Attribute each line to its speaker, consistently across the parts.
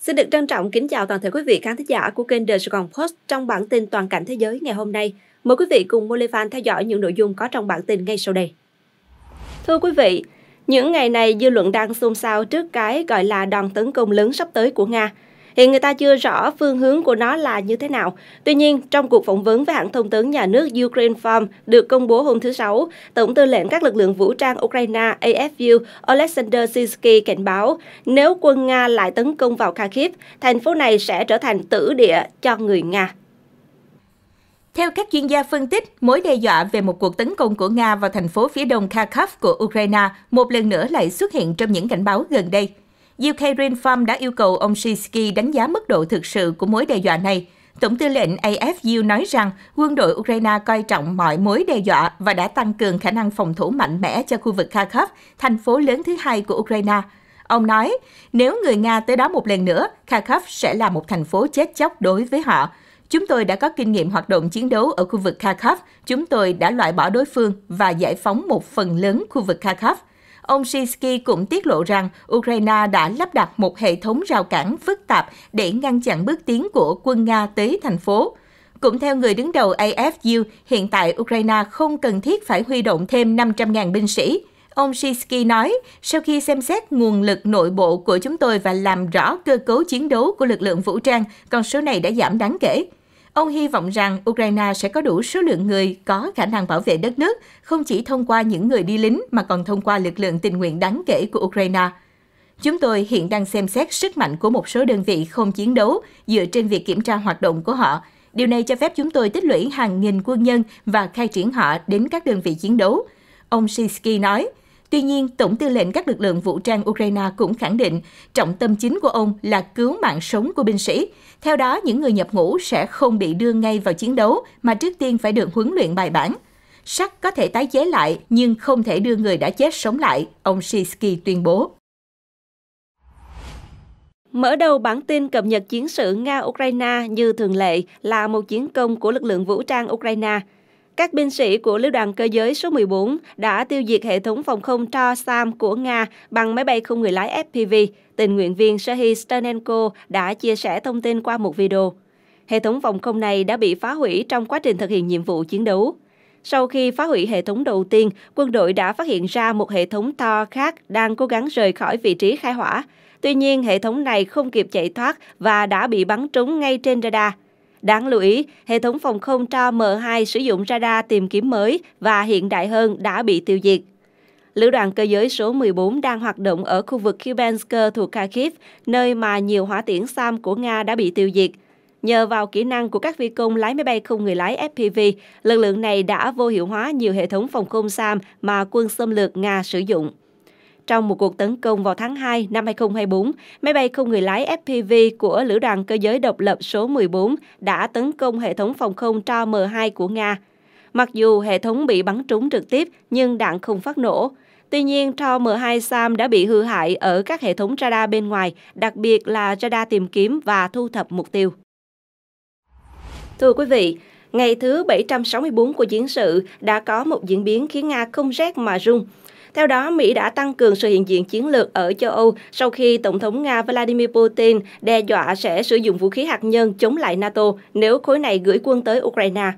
Speaker 1: Xin được trân trọng kính chào toàn thể quý vị khán thính giả của kênh The Sài Post trong bản tin toàn cảnh thế giới ngày hôm nay. Mời quý vị cùng Molifan theo dõi những nội dung có trong bản tin ngay sau đây. Thưa quý vị, những ngày này dư luận đang xôn xao trước cái gọi là đòn tấn công lớn sắp tới của Nga – Hiện người ta chưa rõ phương hướng của nó là như thế nào. Tuy nhiên, trong cuộc phỏng vấn với hãng thông tấn nhà nước Ukraine Farm được công bố hôm thứ Sáu, Tổng tư lệnh các lực lượng vũ trang Ukraine AFU Alexander Sinsky cảnh báo nếu quân Nga lại tấn công vào Kharkiv, thành phố này sẽ trở thành tử địa cho người
Speaker 2: Nga. Theo các chuyên gia phân tích, mối đe dọa về một cuộc tấn công của Nga vào thành phố phía đông Kharkov của Ukraine một lần nữa lại xuất hiện trong những cảnh báo gần đây. UK Green Farm đã yêu cầu ông Shinsky đánh giá mức độ thực sự của mối đe dọa này. Tổng tư lệnh AFU nói rằng quân đội Ukraine coi trọng mọi mối đe dọa và đã tăng cường khả năng phòng thủ mạnh mẽ cho khu vực Kharkov, thành phố lớn thứ hai của Ukraine. Ông nói, nếu người Nga tới đó một lần nữa, Kharkov sẽ là một thành phố chết chóc đối với họ. Chúng tôi đã có kinh nghiệm hoạt động chiến đấu ở khu vực Kharkov. Chúng tôi đã loại bỏ đối phương và giải phóng một phần lớn khu vực Kharkov. Ông Shinsky cũng tiết lộ rằng Ukraine đã lắp đặt một hệ thống rào cản phức tạp để ngăn chặn bước tiến của quân Nga tới thành phố. Cũng theo người đứng đầu AFU, hiện tại Ukraine không cần thiết phải huy động thêm 500.000 binh sĩ. Ông Shinsky nói, sau khi xem xét nguồn lực nội bộ của chúng tôi và làm rõ cơ cấu chiến đấu của lực lượng vũ trang, con số này đã giảm đáng kể. Ông hy vọng rằng Ukraine sẽ có đủ số lượng người có khả năng bảo vệ đất nước, không chỉ thông qua những người đi lính mà còn thông qua lực lượng tình nguyện đáng kể của Ukraine. Chúng tôi hiện đang xem xét sức mạnh của một số đơn vị không chiến đấu dựa trên việc kiểm tra hoạt động của họ. Điều này cho phép chúng tôi tích lũy hàng nghìn quân nhân và khai triển họ đến các đơn vị chiến đấu. Ông Shinsky nói, Tuy nhiên, Tổng tư lệnh các lực lượng vũ trang Ukraine cũng khẳng định trọng tâm chính của ông là cứu mạng sống của binh sĩ. Theo đó, những người nhập ngũ sẽ không bị đưa ngay vào chiến đấu mà trước tiên phải được huấn luyện bài bản. Sắt có thể tái chế lại nhưng không thể đưa người đã chết sống lại, ông Shisky tuyên bố.
Speaker 1: Mở đầu bản tin cập nhật chiến sự Nga-Ukraine như thường lệ là một chiến công của lực lượng vũ trang Ukraine – các binh sĩ của Lữ đoàn Cơ giới số 14 đã tiêu diệt hệ thống phòng không TOR-SAM của Nga bằng máy bay không người lái FPV. Tình nguyện viên Serhiy Sternenko đã chia sẻ thông tin qua một video. Hệ thống phòng không này đã bị phá hủy trong quá trình thực hiện nhiệm vụ chiến đấu. Sau khi phá hủy hệ thống đầu tiên, quân đội đã phát hiện ra một hệ thống To khác đang cố gắng rời khỏi vị trí khai hỏa. Tuy nhiên, hệ thống này không kịp chạy thoát và đã bị bắn trúng ngay trên radar. Đáng lưu ý, hệ thống phòng không cho M2 sử dụng radar tìm kiếm mới và hiện đại hơn đã bị tiêu diệt. Lữ đoàn cơ giới số 14 đang hoạt động ở khu vực Kubensk thuộc Kharkiv, nơi mà nhiều hỏa tiễn SAM của Nga đã bị tiêu diệt. Nhờ vào kỹ năng của các phi công lái máy bay không người lái FPV, lực lượng này đã vô hiệu hóa nhiều hệ thống phòng không SAM mà quân xâm lược Nga sử dụng trong một cuộc tấn công vào tháng 2 năm 2024, máy bay không người lái FPV của Lữ đoàn Cơ giới Độc lập số 14 đã tấn công hệ thống phòng không cho m 2 của Nga. Mặc dù hệ thống bị bắn trúng trực tiếp nhưng đạn không phát nổ. Tuy nhiên, cho m 2 SAM đã bị hư hại ở các hệ thống radar bên ngoài, đặc biệt là radar tìm kiếm và thu thập mục tiêu. Thưa quý vị, ngày thứ 764 của chiến sự đã có một diễn biến khiến Nga không rét mà rung theo đó, Mỹ đã tăng cường sự hiện diện chiến lược ở châu Âu sau khi Tổng thống Nga Vladimir Putin đe dọa sẽ sử dụng vũ khí hạt nhân chống lại NATO nếu khối này gửi quân tới Ukraine.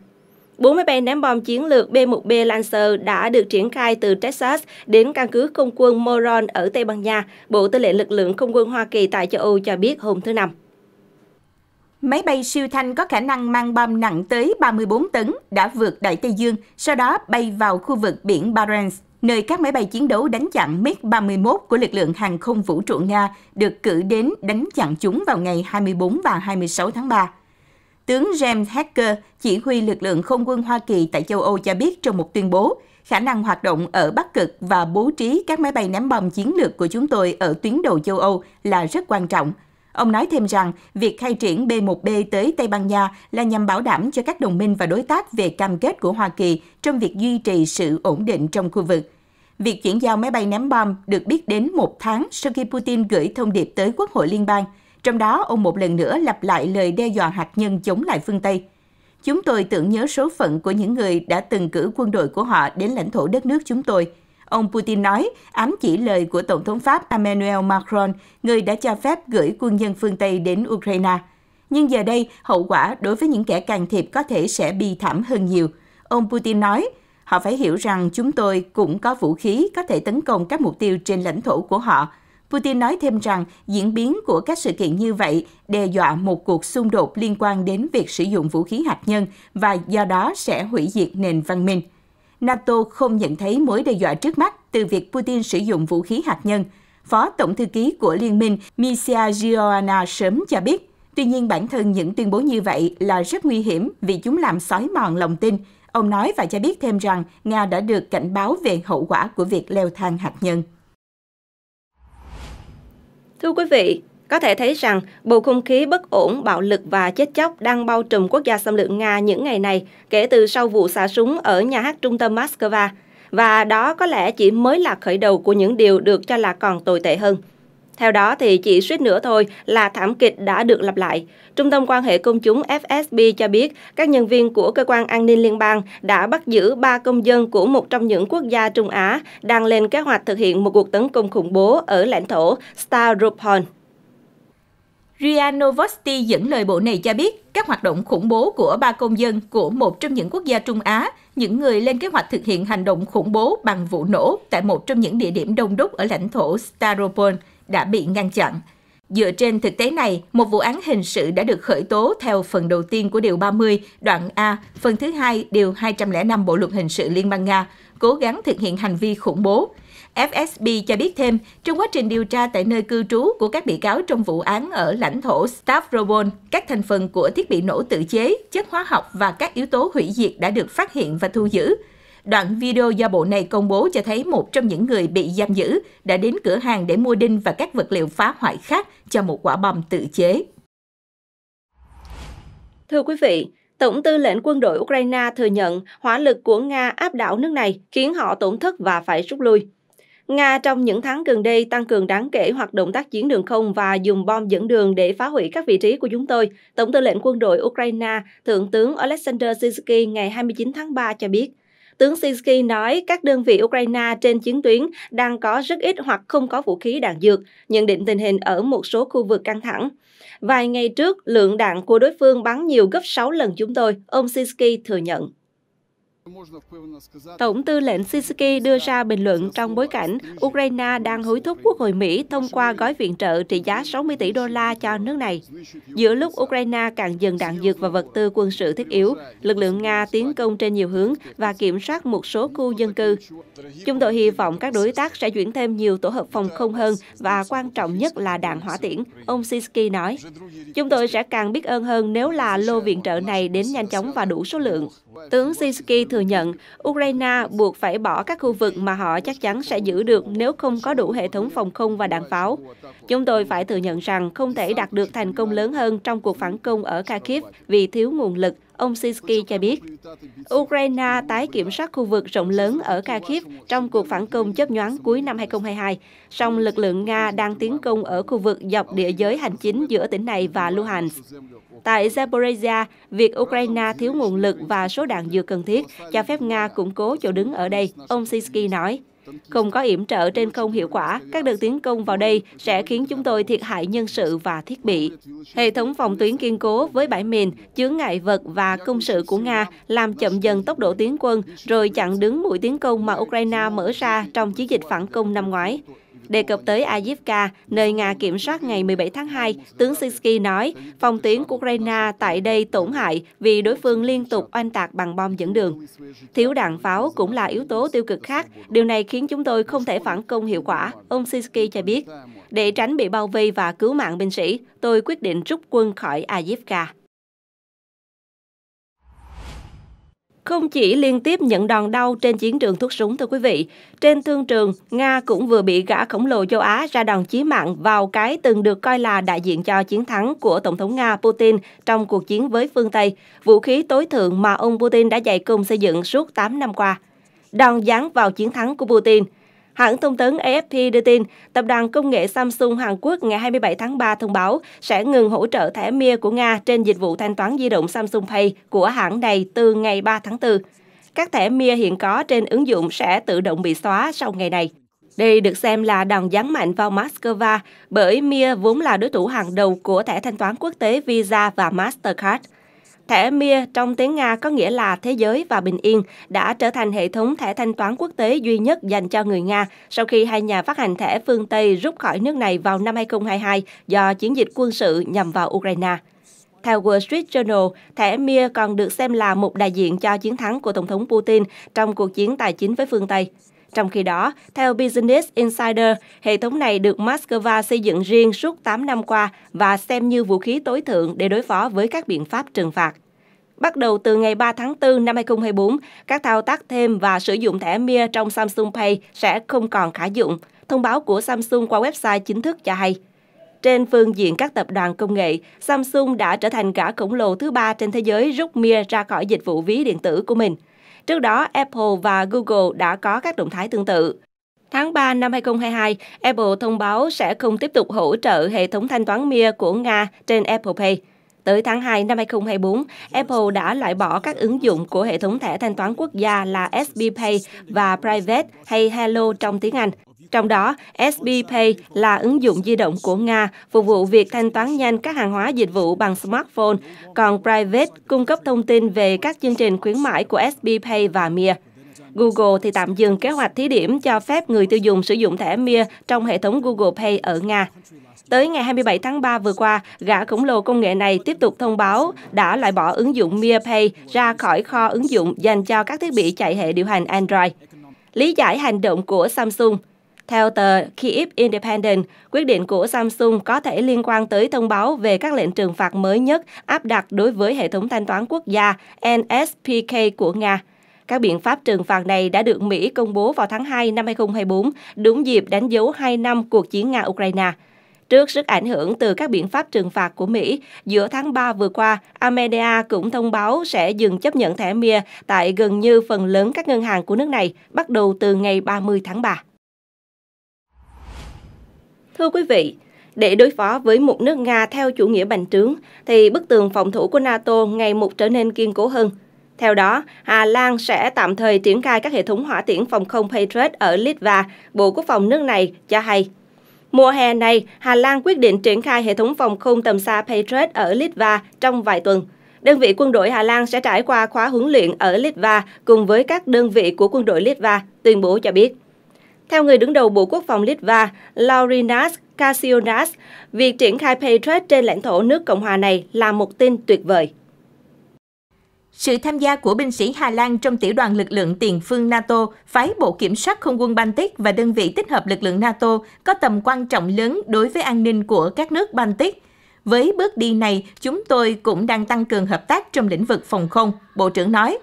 Speaker 1: 4 máy bay ném bom chiến lược B-1B Lancer đã được triển khai từ Texas đến căn cứ không quân Moron ở Tây Ban Nha, Bộ Tư lệnh Lực lượng
Speaker 2: Không quân Hoa Kỳ tại châu Âu cho biết hôm thứ Năm. Máy bay siêu thanh có khả năng mang bom nặng tới 34 tấn đã vượt Đại Tây Dương, sau đó bay vào khu vực biển Barents nơi các máy bay chiến đấu đánh chặn MiG-31 của lực lượng hàng không vũ trụ Nga được cử đến đánh chặn chúng vào ngày 24 và 26 tháng 3. Tướng James Hacker, chỉ huy lực lượng không quân Hoa Kỳ tại châu Âu cho biết trong một tuyên bố, khả năng hoạt động ở Bắc Cực và bố trí các máy bay ném bom chiến lược của chúng tôi ở tuyến đầu châu Âu là rất quan trọng. Ông nói thêm rằng, việc khai triển B-1B tới Tây Ban Nha là nhằm bảo đảm cho các đồng minh và đối tác về cam kết của Hoa Kỳ trong việc duy trì sự ổn định trong khu vực. Việc chuyển giao máy bay ném bom được biết đến một tháng sau khi Putin gửi thông điệp tới Quốc hội Liên bang. Trong đó, ông một lần nữa lặp lại lời đe dọa hạt nhân chống lại phương Tây. Chúng tôi tưởng nhớ số phận của những người đã từng cử quân đội của họ đến lãnh thổ đất nước chúng tôi. Ông Putin nói, ám chỉ lời của Tổng thống Pháp Emmanuel Macron, người đã cho phép gửi quân nhân phương Tây đến Ukraine. Nhưng giờ đây, hậu quả đối với những kẻ can thiệp có thể sẽ bi thảm hơn nhiều. Ông Putin nói, họ phải hiểu rằng chúng tôi cũng có vũ khí có thể tấn công các mục tiêu trên lãnh thổ của họ. Putin nói thêm rằng diễn biến của các sự kiện như vậy đe dọa một cuộc xung đột liên quan đến việc sử dụng vũ khí hạt nhân và do đó sẽ hủy diệt nền văn minh. NATO không nhận thấy mối đe dọa trước mắt từ việc Putin sử dụng vũ khí hạt nhân. Phó Tổng thư ký của Liên minh Misia Gioana sớm cho biết, tuy nhiên bản thân những tuyên bố như vậy là rất nguy hiểm vì chúng làm xói mòn lòng tin, Ông nói và cho biết thêm rằng Nga đã được cảnh báo về hậu quả của việc leo thang hạt nhân.
Speaker 1: Thưa quý vị, có thể thấy rằng bầu không khí bất ổn, bạo lực và chết chóc đang bao trùm quốc gia xâm lược Nga những ngày này kể từ sau vụ xả súng ở nhà hát trung tâm Moscow. Và đó có lẽ chỉ mới là khởi đầu của những điều được cho là còn tồi tệ hơn. Theo đó, thì chỉ suýt nữa thôi là thảm kịch đã được lặp lại. Trung tâm quan hệ công chúng FSB cho biết các nhân viên của cơ quan an ninh liên bang đã bắt giữ 3 công dân của một trong những quốc gia Trung Á đang lên kế hoạch thực hiện một cuộc tấn công khủng bố ở lãnh thổ Staropol.
Speaker 2: Ria Novosti dẫn lời bộ này cho biết, các hoạt động khủng bố của ba công dân của một trong những quốc gia Trung Á, những người lên kế hoạch thực hiện hành động khủng bố bằng vụ nổ tại một trong những địa điểm đông đúc ở lãnh thổ Staropol, đã bị ngăn chặn. Dựa trên thực tế này, một vụ án hình sự đã được khởi tố theo phần đầu tiên của Điều 30, đoạn A, phần thứ hai, Điều 205 Bộ Luật Hình sự Liên bang Nga, cố gắng thực hiện hành vi khủng bố. FSB cho biết thêm, trong quá trình điều tra tại nơi cư trú của các bị cáo trong vụ án ở lãnh thổ Stavropol, các thành phần của thiết bị nổ tự chế, chất hóa học và các yếu tố hủy diệt đã được phát hiện và thu giữ. Đoạn video do bộ này công bố cho thấy một trong những người bị giam giữ đã đến cửa hàng để mua đinh và các vật liệu phá hoại khác cho một quả bom tự chế. Thưa quý
Speaker 1: vị, Tổng tư lệnh quân đội Ukraine thừa nhận hỏa lực của Nga áp đảo nước này khiến họ tổn thất và phải rút lui. Nga trong những tháng gần đây tăng cường đáng kể hoạt động tác chiến đường không và dùng bom dẫn đường để phá hủy các vị trí của chúng tôi, Tổng tư lệnh quân đội Ukraine, Thượng tướng Alexander Sisky ngày 29 tháng 3 cho biết. Tướng Sinsky nói các đơn vị Ukraine trên chiến tuyến đang có rất ít hoặc không có vũ khí đạn dược, nhận định tình hình ở một số khu vực căng thẳng. Vài ngày trước, lượng đạn của đối phương bắn nhiều gấp 6 lần chúng tôi, ông Sinsky thừa nhận. Tổng tư lệnh Sisky đưa ra bình luận trong bối cảnh Ukraine đang hối thúc Quốc hội Mỹ thông qua gói viện trợ trị giá 60 tỷ đô la cho nước này. Giữa lúc Ukraine càng dần đạn dược và vật tư quân sự thiết yếu, lực lượng Nga tiến công trên nhiều hướng và kiểm soát một số khu dân cư. Chúng tôi hy vọng các đối tác sẽ chuyển thêm nhiều tổ hợp phòng không hơn và quan trọng nhất là đạn hỏa tiễn, ông Sisky nói. Chúng tôi sẽ càng biết ơn hơn nếu là lô viện trợ này đến nhanh chóng và đủ số lượng. Tướng Sisky thừa thừa nhận Ukraine buộc phải bỏ các khu vực mà họ chắc chắn sẽ giữ được nếu không có đủ hệ thống phòng không và đạn pháo. Chúng tôi phải thừa nhận rằng không thể đạt được thành công lớn hơn trong cuộc phản công ở Kharkiv vì thiếu nguồn lực ông Sisky cho biết. Ukraine tái kiểm soát khu vực rộng lớn ở Kharkiv trong cuộc phản công chớp nhoáng cuối năm 2022, song lực lượng Nga đang tiến công ở khu vực dọc địa giới hành chính giữa tỉnh này và Luhansk. Tại Zaporizhia, việc Ukraine thiếu nguồn lực và số đạn dược cần thiết cho phép Nga củng cố chỗ đứng ở đây, ông Sisky nói. Không có yểm trợ trên không hiệu quả, các đợt tiến công vào đây sẽ khiến chúng tôi thiệt hại nhân sự và thiết bị. Hệ thống phòng tuyến kiên cố với bãi mìn, chướng ngại vật và công sự của Nga làm chậm dần tốc độ tiến quân rồi chặn đứng mũi tiến công mà Ukraine mở ra trong chiến dịch phản công năm ngoái. Đề cập tới Avdiivka, nơi Nga kiểm soát ngày 17 tháng 2, tướng Sinsky nói phòng tuyến Ukraine tại đây tổn hại vì đối phương liên tục oanh tạc bằng bom dẫn đường. Thiếu đạn pháo cũng là yếu tố tiêu cực khác. Điều này khiến chúng tôi không thể phản công hiệu quả, ông Sinsky cho biết. Để tránh bị bao vây và cứu mạng binh sĩ, tôi quyết định rút quân khỏi Avdiivka. Không chỉ liên tiếp nhận đòn đau trên chiến trường thuốc súng thưa quý vị, trên thương trường, Nga cũng vừa bị gã khổng lồ châu Á ra đòn chí mạng vào cái từng được coi là đại diện cho chiến thắng của Tổng thống Nga Putin trong cuộc chiến với phương Tây, vũ khí tối thượng mà ông Putin đã dày công xây dựng suốt 8 năm qua. Đòn giáng vào chiến thắng của Putin – Hãng thông tấn AFP đưa tin, tập đoàn công nghệ Samsung Hàn Quốc ngày 27 tháng 3 thông báo sẽ ngừng hỗ trợ thẻ MIA của Nga trên dịch vụ thanh toán di động Samsung Pay của hãng này từ ngày 3 tháng 4. Các thẻ MIA hiện có trên ứng dụng sẽ tự động bị xóa sau ngày này. Đây được xem là đòn giáng mạnh vào Moscow bởi MIA vốn là đối thủ hàng đầu của thẻ thanh toán quốc tế Visa và Mastercard. Thẻ MIA trong tiếng Nga có nghĩa là thế giới và bình yên đã trở thành hệ thống thẻ thanh toán quốc tế duy nhất dành cho người Nga sau khi hai nhà phát hành thẻ phương Tây rút khỏi nước này vào năm 2022 do chiến dịch quân sự nhằm vào Ukraine. Theo Wall Street Journal, thẻ MIA còn được xem là một đại diện cho chiến thắng của Tổng thống Putin trong cuộc chiến tài chính với phương Tây. Trong khi đó, theo Business Insider, hệ thống này được Moscow xây dựng riêng suốt 8 năm qua và xem như vũ khí tối thượng để đối phó với các biện pháp trừng phạt. Bắt đầu từ ngày 3 tháng 4 năm 2024, các thao tác thêm và sử dụng thẻ MIA trong Samsung Pay sẽ không còn khả dụng, thông báo của Samsung qua website chính thức cho hay. Trên phương diện các tập đoàn công nghệ, Samsung đã trở thành gã khổng lồ thứ ba trên thế giới rút MIA ra khỏi dịch vụ ví điện tử của mình – Trước đó, Apple và Google đã có các động thái tương tự. Tháng 3 năm 2022, Apple thông báo sẽ không tiếp tục hỗ trợ hệ thống thanh toán Mir của Nga trên Apple Pay. Tới tháng 2 năm 2024, Apple đã loại bỏ các ứng dụng của hệ thống thẻ thanh toán quốc gia là SB Pay và Private hay Hello trong tiếng Anh. Trong đó, SB Pay là ứng dụng di động của Nga, phục vụ việc thanh toán nhanh các hàng hóa dịch vụ bằng smartphone, còn Private cung cấp thông tin về các chương trình khuyến mãi của SB Pay và Mia. Google thì tạm dừng kế hoạch thí điểm cho phép người tiêu dùng sử dụng thẻ Mia trong hệ thống Google Pay ở Nga. Tới ngày 27 tháng 3 vừa qua, gã khổng lồ công nghệ này tiếp tục thông báo đã loại bỏ ứng dụng Mia Pay ra khỏi kho ứng dụng dành cho các thiết bị chạy hệ điều hành Android. Lý giải hành động của Samsung, theo tờ Kyiv Independent, quyết định của Samsung có thể liên quan tới thông báo về các lệnh trừng phạt mới nhất áp đặt đối với hệ thống thanh toán quốc gia NSPK của Nga. Các biện pháp trừng phạt này đã được Mỹ công bố vào tháng 2 năm 2024, đúng dịp đánh dấu 2 năm cuộc chiến Nga-Ukraine. Trước sức ảnh hưởng từ các biện pháp trừng phạt của Mỹ, giữa tháng 3 vừa qua, Armenia cũng thông báo sẽ dừng chấp nhận thẻ MIA e tại gần như phần lớn các ngân hàng của nước này bắt đầu từ ngày 30 tháng 3. Thưa quý vị, để đối phó với một nước Nga theo chủ nghĩa bành trướng, thì bức tường phòng thủ của NATO ngày một trở nên kiên cố hơn. Theo đó, Hà Lan sẽ tạm thời triển khai các hệ thống hỏa tiễn phòng không Patriot ở Litva, Bộ Quốc phòng nước này cho hay. Mùa hè này, Hà Lan quyết định triển khai hệ thống phòng không tầm xa Patriot ở Litva trong vài tuần. Đơn vị quân đội Hà Lan sẽ trải qua khóa huấn luyện ở Litva cùng với các đơn vị của quân đội Litva, tuyên bố cho biết. Theo người đứng đầu Bộ Quốc phòng Litva, Laurinas Kasionas, việc triển khai Patriot trên lãnh thổ nước Cộng hòa này là một tin tuyệt vời.
Speaker 2: Sự tham gia của binh sĩ Hà Lan trong tiểu đoàn lực lượng tiền phương NATO, phái Bộ Kiểm soát Không quân Baltic và đơn vị tích hợp lực lượng NATO có tầm quan trọng lớn đối với an ninh của các nước Baltic. Với bước đi này, chúng tôi cũng đang tăng cường hợp tác trong lĩnh vực phòng không, Bộ trưởng nói.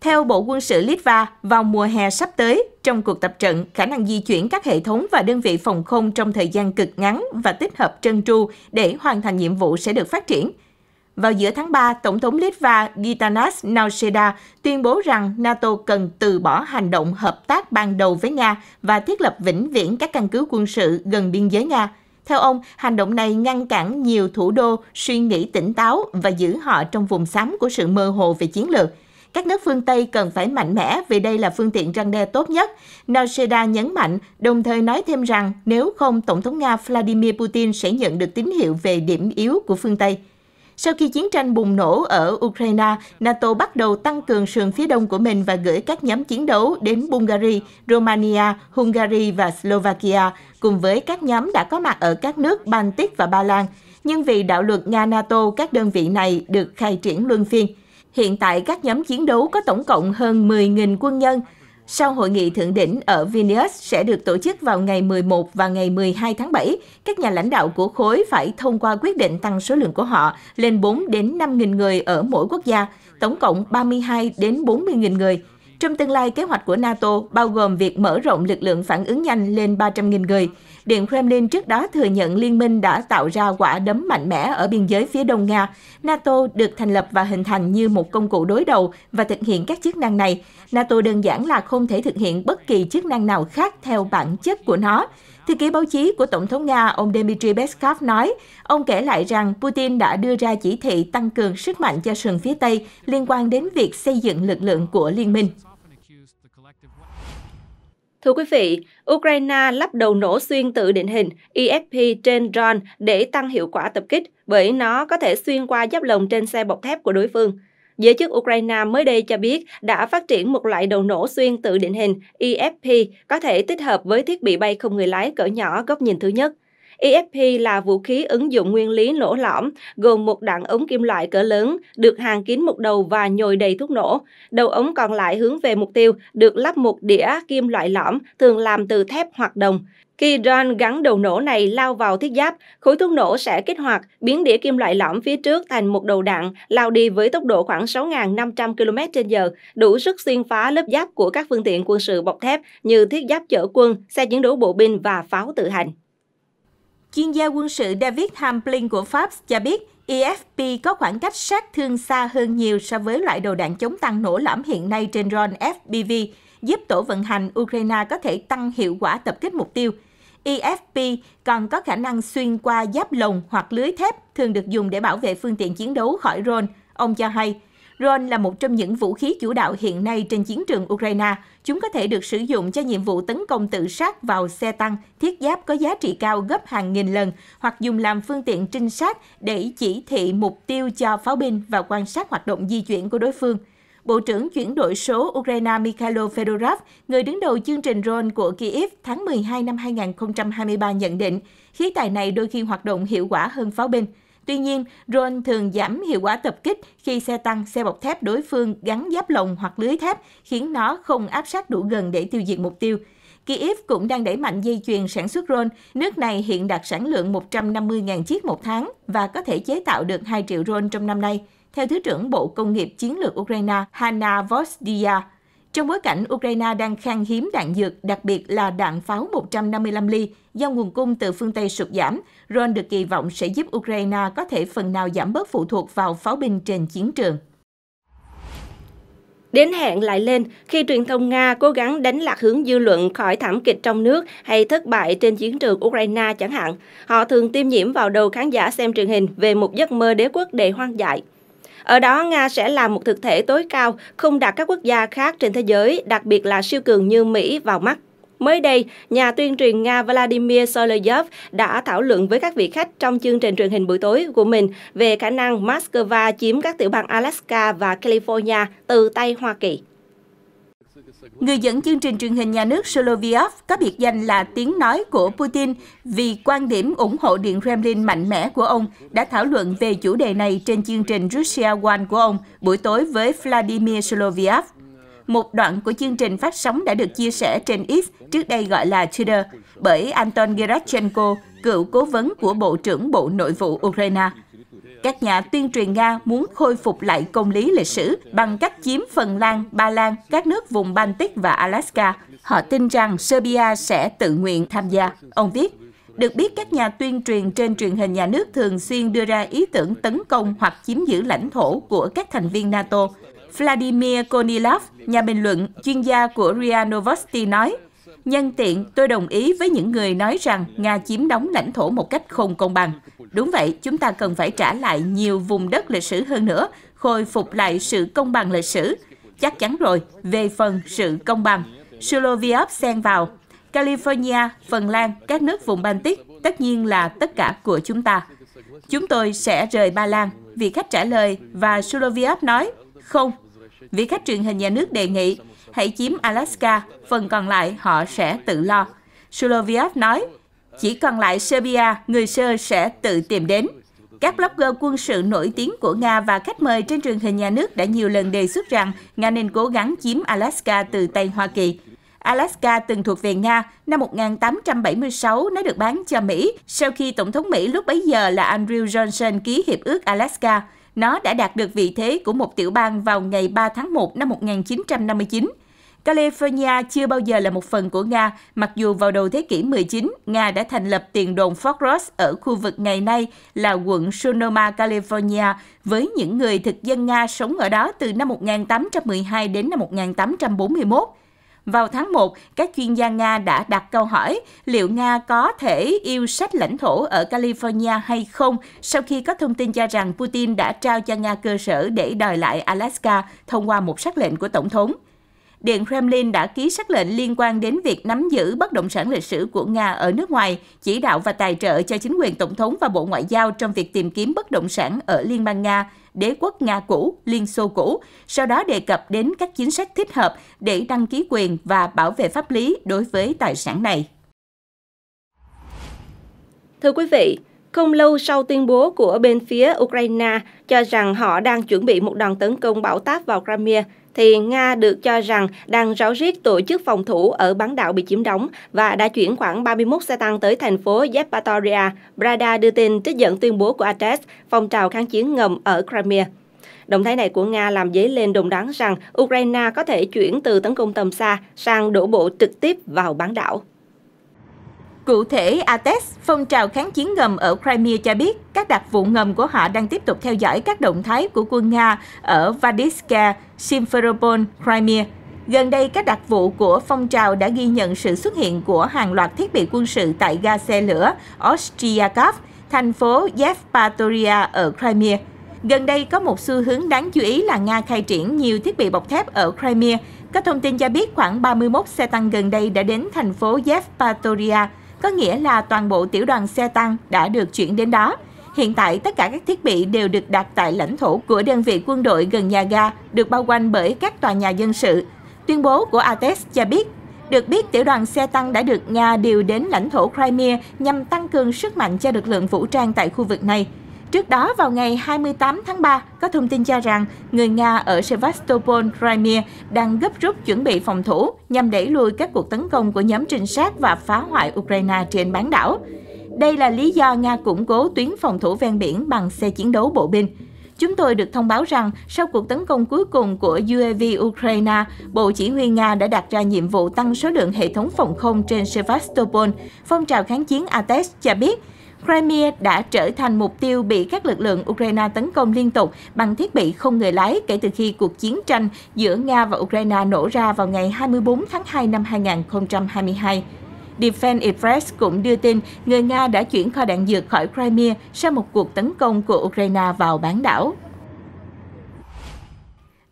Speaker 2: Theo Bộ Quân sự Litva, vào mùa hè sắp tới, trong cuộc tập trận, khả năng di chuyển các hệ thống và đơn vị phòng không trong thời gian cực ngắn và tích hợp trân tru để hoàn thành nhiệm vụ sẽ được phát triển. Vào giữa tháng 3, Tổng thống Litva Gitanas Nauseda tuyên bố rằng NATO cần từ bỏ hành động hợp tác ban đầu với Nga và thiết lập vĩnh viễn các căn cứ quân sự gần biên giới Nga. Theo ông, hành động này ngăn cản nhiều thủ đô suy nghĩ tỉnh táo và giữ họ trong vùng xám của sự mơ hồ về chiến lược – các nước phương Tây cần phải mạnh mẽ vì đây là phương tiện răng đe tốt nhất. Noceda nhấn mạnh, đồng thời nói thêm rằng nếu không, Tổng thống Nga Vladimir Putin sẽ nhận được tín hiệu về điểm yếu của phương Tây. Sau khi chiến tranh bùng nổ ở Ukraine, NATO bắt đầu tăng cường sườn phía đông của mình và gửi các nhóm chiến đấu đến Bulgaria, Romania, Hungary và Slovakia, cùng với các nhóm đã có mặt ở các nước Baltic và Ba Lan. Nhưng vì đạo luật Nga-NATO, các đơn vị này được khai triển luân phiên. Hiện tại các nhóm chiến đấu có tổng cộng hơn 10.000 quân nhân. Sau hội nghị thượng đỉnh ở Vilnius sẽ được tổ chức vào ngày 11 và ngày 12 tháng 7, các nhà lãnh đạo của khối phải thông qua quyết định tăng số lượng của họ lên 4 đến 5.000 người ở mỗi quốc gia, tổng cộng 32 đến 40.000 người. Trong tương lai, kế hoạch của NATO bao gồm việc mở rộng lực lượng phản ứng nhanh lên 300.000 người. Điện Kremlin trước đó thừa nhận liên minh đã tạo ra quả đấm mạnh mẽ ở biên giới phía đông Nga. NATO được thành lập và hình thành như một công cụ đối đầu và thực hiện các chức năng này. NATO đơn giản là không thể thực hiện bất kỳ chức năng nào khác theo bản chất của nó. Thư ký báo chí của Tổng thống Nga, ông Dmitry Peskov nói, ông kể lại rằng Putin đã đưa ra chỉ thị tăng cường sức mạnh cho sườn phía Tây liên quan đến việc xây dựng lực lượng của liên minh.
Speaker 1: Thưa quý vị, Ukraine lắp đầu nổ xuyên tự định hình EFP trên drone để tăng hiệu quả tập kích bởi nó có thể xuyên qua giáp lồng trên xe bọc thép của đối phương. Giới chức Ukraine mới đây cho biết đã phát triển một loại đầu nổ xuyên tự định hình EFP có thể tích hợp với thiết bị bay không người lái cỡ nhỏ góc nhìn thứ nhất. EFP là vũ khí ứng dụng nguyên lý nổ lõm, gồm một đoạn ống kim loại cỡ lớn, được hàn kín một đầu và nhồi đầy thuốc nổ. Đầu ống còn lại hướng về mục tiêu, được lắp một đĩa kim loại lõm, thường làm từ thép hoặc đồng. Khi drone gắn đầu nổ này lao vào thiết giáp, khối thuốc nổ sẽ kích hoạt, biến đĩa kim loại lõm phía trước thành một đầu đạn, lao đi với tốc độ khoảng 6.500 km h đủ sức xuyên phá lớp giáp của các phương tiện quân sự bọc thép như thiết giáp chở quân, xe chiến đấu bộ binh và pháo tự hành. Chuyên gia quân sự
Speaker 2: David Hamplin của Pháp cho biết IFP e có khoảng cách sát thương xa hơn nhiều so với loại đầu đạn chống tăng nổ lõm hiện nay trên drone FPV, giúp tổ vận hành Ukraine có thể tăng hiệu quả tập kích mục tiêu. IFP e còn có khả năng xuyên qua giáp lồng hoặc lưới thép thường được dùng để bảo vệ phương tiện chiến đấu khỏi drone, ông cho hay. Drone là một trong những vũ khí chủ đạo hiện nay trên chiến trường Ukraine. Chúng có thể được sử dụng cho nhiệm vụ tấn công tự sát vào xe tăng, thiết giáp có giá trị cao gấp hàng nghìn lần, hoặc dùng làm phương tiện trinh sát để chỉ thị mục tiêu cho pháo binh và quan sát hoạt động di chuyển của đối phương. Bộ trưởng chuyển đổi số Ukraine Mikhailo Fedorov, người đứng đầu chương trình drone của Kyiv tháng 12 năm 2023 nhận định, khí tài này đôi khi hoạt động hiệu quả hơn pháo binh. Tuy nhiên, drone thường giảm hiệu quả tập kích khi xe tăng, xe bọc thép đối phương gắn giáp lồng hoặc lưới thép, khiến nó không áp sát đủ gần để tiêu diệt mục tiêu. Kiev cũng đang đẩy mạnh dây chuyền sản xuất drone. Nước này hiện đạt sản lượng 150.000 chiếc một tháng và có thể chế tạo được 2 triệu drone trong năm nay, theo Thứ trưởng Bộ Công nghiệp Chiến lược Ukraine Hanna Vostya. Trong bối cảnh Ukraine đang khan hiếm đạn dược, đặc biệt là đạn pháo 155 ly do nguồn cung từ phương Tây sụt giảm, Ron được kỳ vọng sẽ giúp Ukraine có thể phần nào giảm bớt phụ thuộc vào pháo binh trên chiến trường. Đến hẹn lại lên khi truyền thông Nga cố gắng đánh lạc hướng dư
Speaker 1: luận khỏi thảm kịch trong nước hay thất bại trên chiến trường Ukraine chẳng hạn. Họ thường tiêm nhiễm vào đầu khán giả xem truyền hình về một giấc mơ đế quốc đầy hoang dại. Ở đó, Nga sẽ là một thực thể tối cao, không đặt các quốc gia khác trên thế giới, đặc biệt là siêu cường như Mỹ vào mắt. Mới đây, nhà tuyên truyền Nga Vladimir Solovyov đã thảo luận với các vị khách trong chương trình truyền hình buổi tối của mình về khả năng Moscow chiếm các tiểu bang Alaska và
Speaker 2: California từ tay Hoa Kỳ. Người dẫn chương trình truyền hình nhà nước Soloviev có biệt danh là tiếng nói của Putin vì quan điểm ủng hộ Điện Kremlin mạnh mẽ của ông đã thảo luận về chủ đề này trên chương trình Russia One của ông buổi tối với Vladimir Soloviev. Một đoạn của chương trình phát sóng đã được chia sẻ trên X, trước đây gọi là Twitter, bởi Anton Gerachenko, cựu cố vấn của Bộ trưởng Bộ Nội vụ Ukraine các nhà tuyên truyền Nga muốn khôi phục lại công lý lịch sử bằng cách chiếm Phần Lan, Ba Lan, các nước vùng Baltic và Alaska. Họ tin rằng Serbia sẽ tự nguyện tham gia. Ông viết, được biết các nhà tuyên truyền trên truyền hình nhà nước thường xuyên đưa ra ý tưởng tấn công hoặc chiếm giữ lãnh thổ của các thành viên NATO. Vladimir Konilov, nhà bình luận, chuyên gia của RIA Novosti nói, Nhân tiện, tôi đồng ý với những người nói rằng Nga chiếm đóng lãnh thổ một cách không công bằng. Đúng vậy, chúng ta cần phải trả lại nhiều vùng đất lịch sử hơn nữa, khôi phục lại sự công bằng lịch sử. Chắc chắn rồi, về phần sự công bằng. Suloviev xen vào, California, Phần Lan, các nước vùng Baltic, tất nhiên là tất cả của chúng ta. Chúng tôi sẽ rời Ba Lan, vị khách trả lời và Suloviev nói, không. Vị khách truyền hình nhà nước đề nghị, hãy chiếm Alaska, phần còn lại họ sẽ tự lo. Suloviev nói, chỉ còn lại Serbia, người Sơ sẽ tự tìm đến. Các blogger quân sự nổi tiếng của Nga và khách mời trên truyền hình nhà nước đã nhiều lần đề xuất rằng Nga nên cố gắng chiếm Alaska từ tay Hoa Kỳ. Alaska từng thuộc về Nga, năm 1876 nó được bán cho Mỹ sau khi Tổng thống Mỹ lúc bấy giờ là Andrew Johnson ký Hiệp ước Alaska. Nó đã đạt được vị thế của một tiểu bang vào ngày 3 tháng 1 năm 1959. California chưa bao giờ là một phần của Nga, mặc dù vào đầu thế kỷ 19, Nga đã thành lập tiền đồn Fort Ross ở khu vực ngày nay là quận Sonoma, California, với những người thực dân Nga sống ở đó từ năm 1812 đến năm 1841. Vào tháng 1, các chuyên gia Nga đã đặt câu hỏi liệu Nga có thể yêu sách lãnh thổ ở California hay không sau khi có thông tin cho rằng Putin đã trao cho Nga cơ sở để đòi lại Alaska thông qua một sắc lệnh của Tổng thống. Điện Kremlin đã ký sắc lệnh liên quan đến việc nắm giữ bất động sản lịch sử của Nga ở nước ngoài, chỉ đạo và tài trợ cho chính quyền Tổng thống và Bộ Ngoại giao trong việc tìm kiếm bất động sản ở Liên bang Nga, đế quốc Nga cũ, Liên Xô cũ, sau đó đề cập đến các chính sách thích hợp để đăng ký quyền và bảo vệ pháp lý đối với tài sản này. Thưa quý vị, không
Speaker 1: lâu sau tuyên bố của bên phía Ukraine cho rằng họ đang chuẩn bị một đòn tấn công bão táp vào Crimea, thì Nga được cho rằng đang ráo riết tổ chức phòng thủ ở bán đảo bị chiếm đóng và đã chuyển khoảng 31 xe tăng tới thành phố Yevpatoria. Brada đưa tin trích dẫn tuyên bố của Ates, phong trào kháng chiến ngầm ở Crimea. Động thái này của Nga làm dấy lên đồn đoán rằng Ukraine có thể chuyển từ tấn công tầm xa sang đổ bộ trực tiếp vào
Speaker 2: bán đảo. Cụ thể, Ates, phong trào kháng chiến ngầm ở Crimea cho biết các đặc vụ ngầm của họ đang tiếp tục theo dõi các động thái của quân Nga ở Vadiska, Simferopol, Crimea. Gần đây, các đặc vụ của phong trào đã ghi nhận sự xuất hiện của hàng loạt thiết bị quân sự tại ga xe lửa Ostriakov, thành phố Yevpatoria ở Crimea. Gần đây có một xu hướng đáng chú ý là Nga khai triển nhiều thiết bị bọc thép ở Crimea. Các thông tin cho biết khoảng 31 xe tăng gần đây đã đến thành phố Yevpatoria có nghĩa là toàn bộ tiểu đoàn xe tăng đã được chuyển đến đó. Hiện tại, tất cả các thiết bị đều được đặt tại lãnh thổ của đơn vị quân đội gần nhà ga, được bao quanh bởi các tòa nhà dân sự. Tuyên bố của ATEX cho biết, được biết tiểu đoàn xe tăng đã được Nga điều đến lãnh thổ Crimea nhằm tăng cường sức mạnh cho lực lượng vũ trang tại khu vực này. Trước đó, vào ngày 28 tháng 3, có thông tin cho rằng người Nga ở Sevastopol, Crimea đang gấp rút chuẩn bị phòng thủ nhằm đẩy lùi các cuộc tấn công của nhóm trinh sát và phá hoại Ukraine trên bán đảo. Đây là lý do Nga củng cố tuyến phòng thủ ven biển bằng xe chiến đấu bộ binh. Chúng tôi được thông báo rằng sau cuộc tấn công cuối cùng của UAV Ukraine, Bộ Chỉ huy Nga đã đặt ra nhiệm vụ tăng số lượng hệ thống phòng không trên Sevastopol. Phong trào kháng chiến Ates cho biết Crimea đã trở thành mục tiêu bị các lực lượng Ukraine tấn công liên tục bằng thiết bị không người lái kể từ khi cuộc chiến tranh giữa Nga và Ukraine nổ ra vào ngày 24 tháng 2 năm 2022. Defense Express cũng đưa tin người Nga đã chuyển kho đạn dược khỏi Crimea sau một cuộc tấn công của Ukraine vào bán đảo.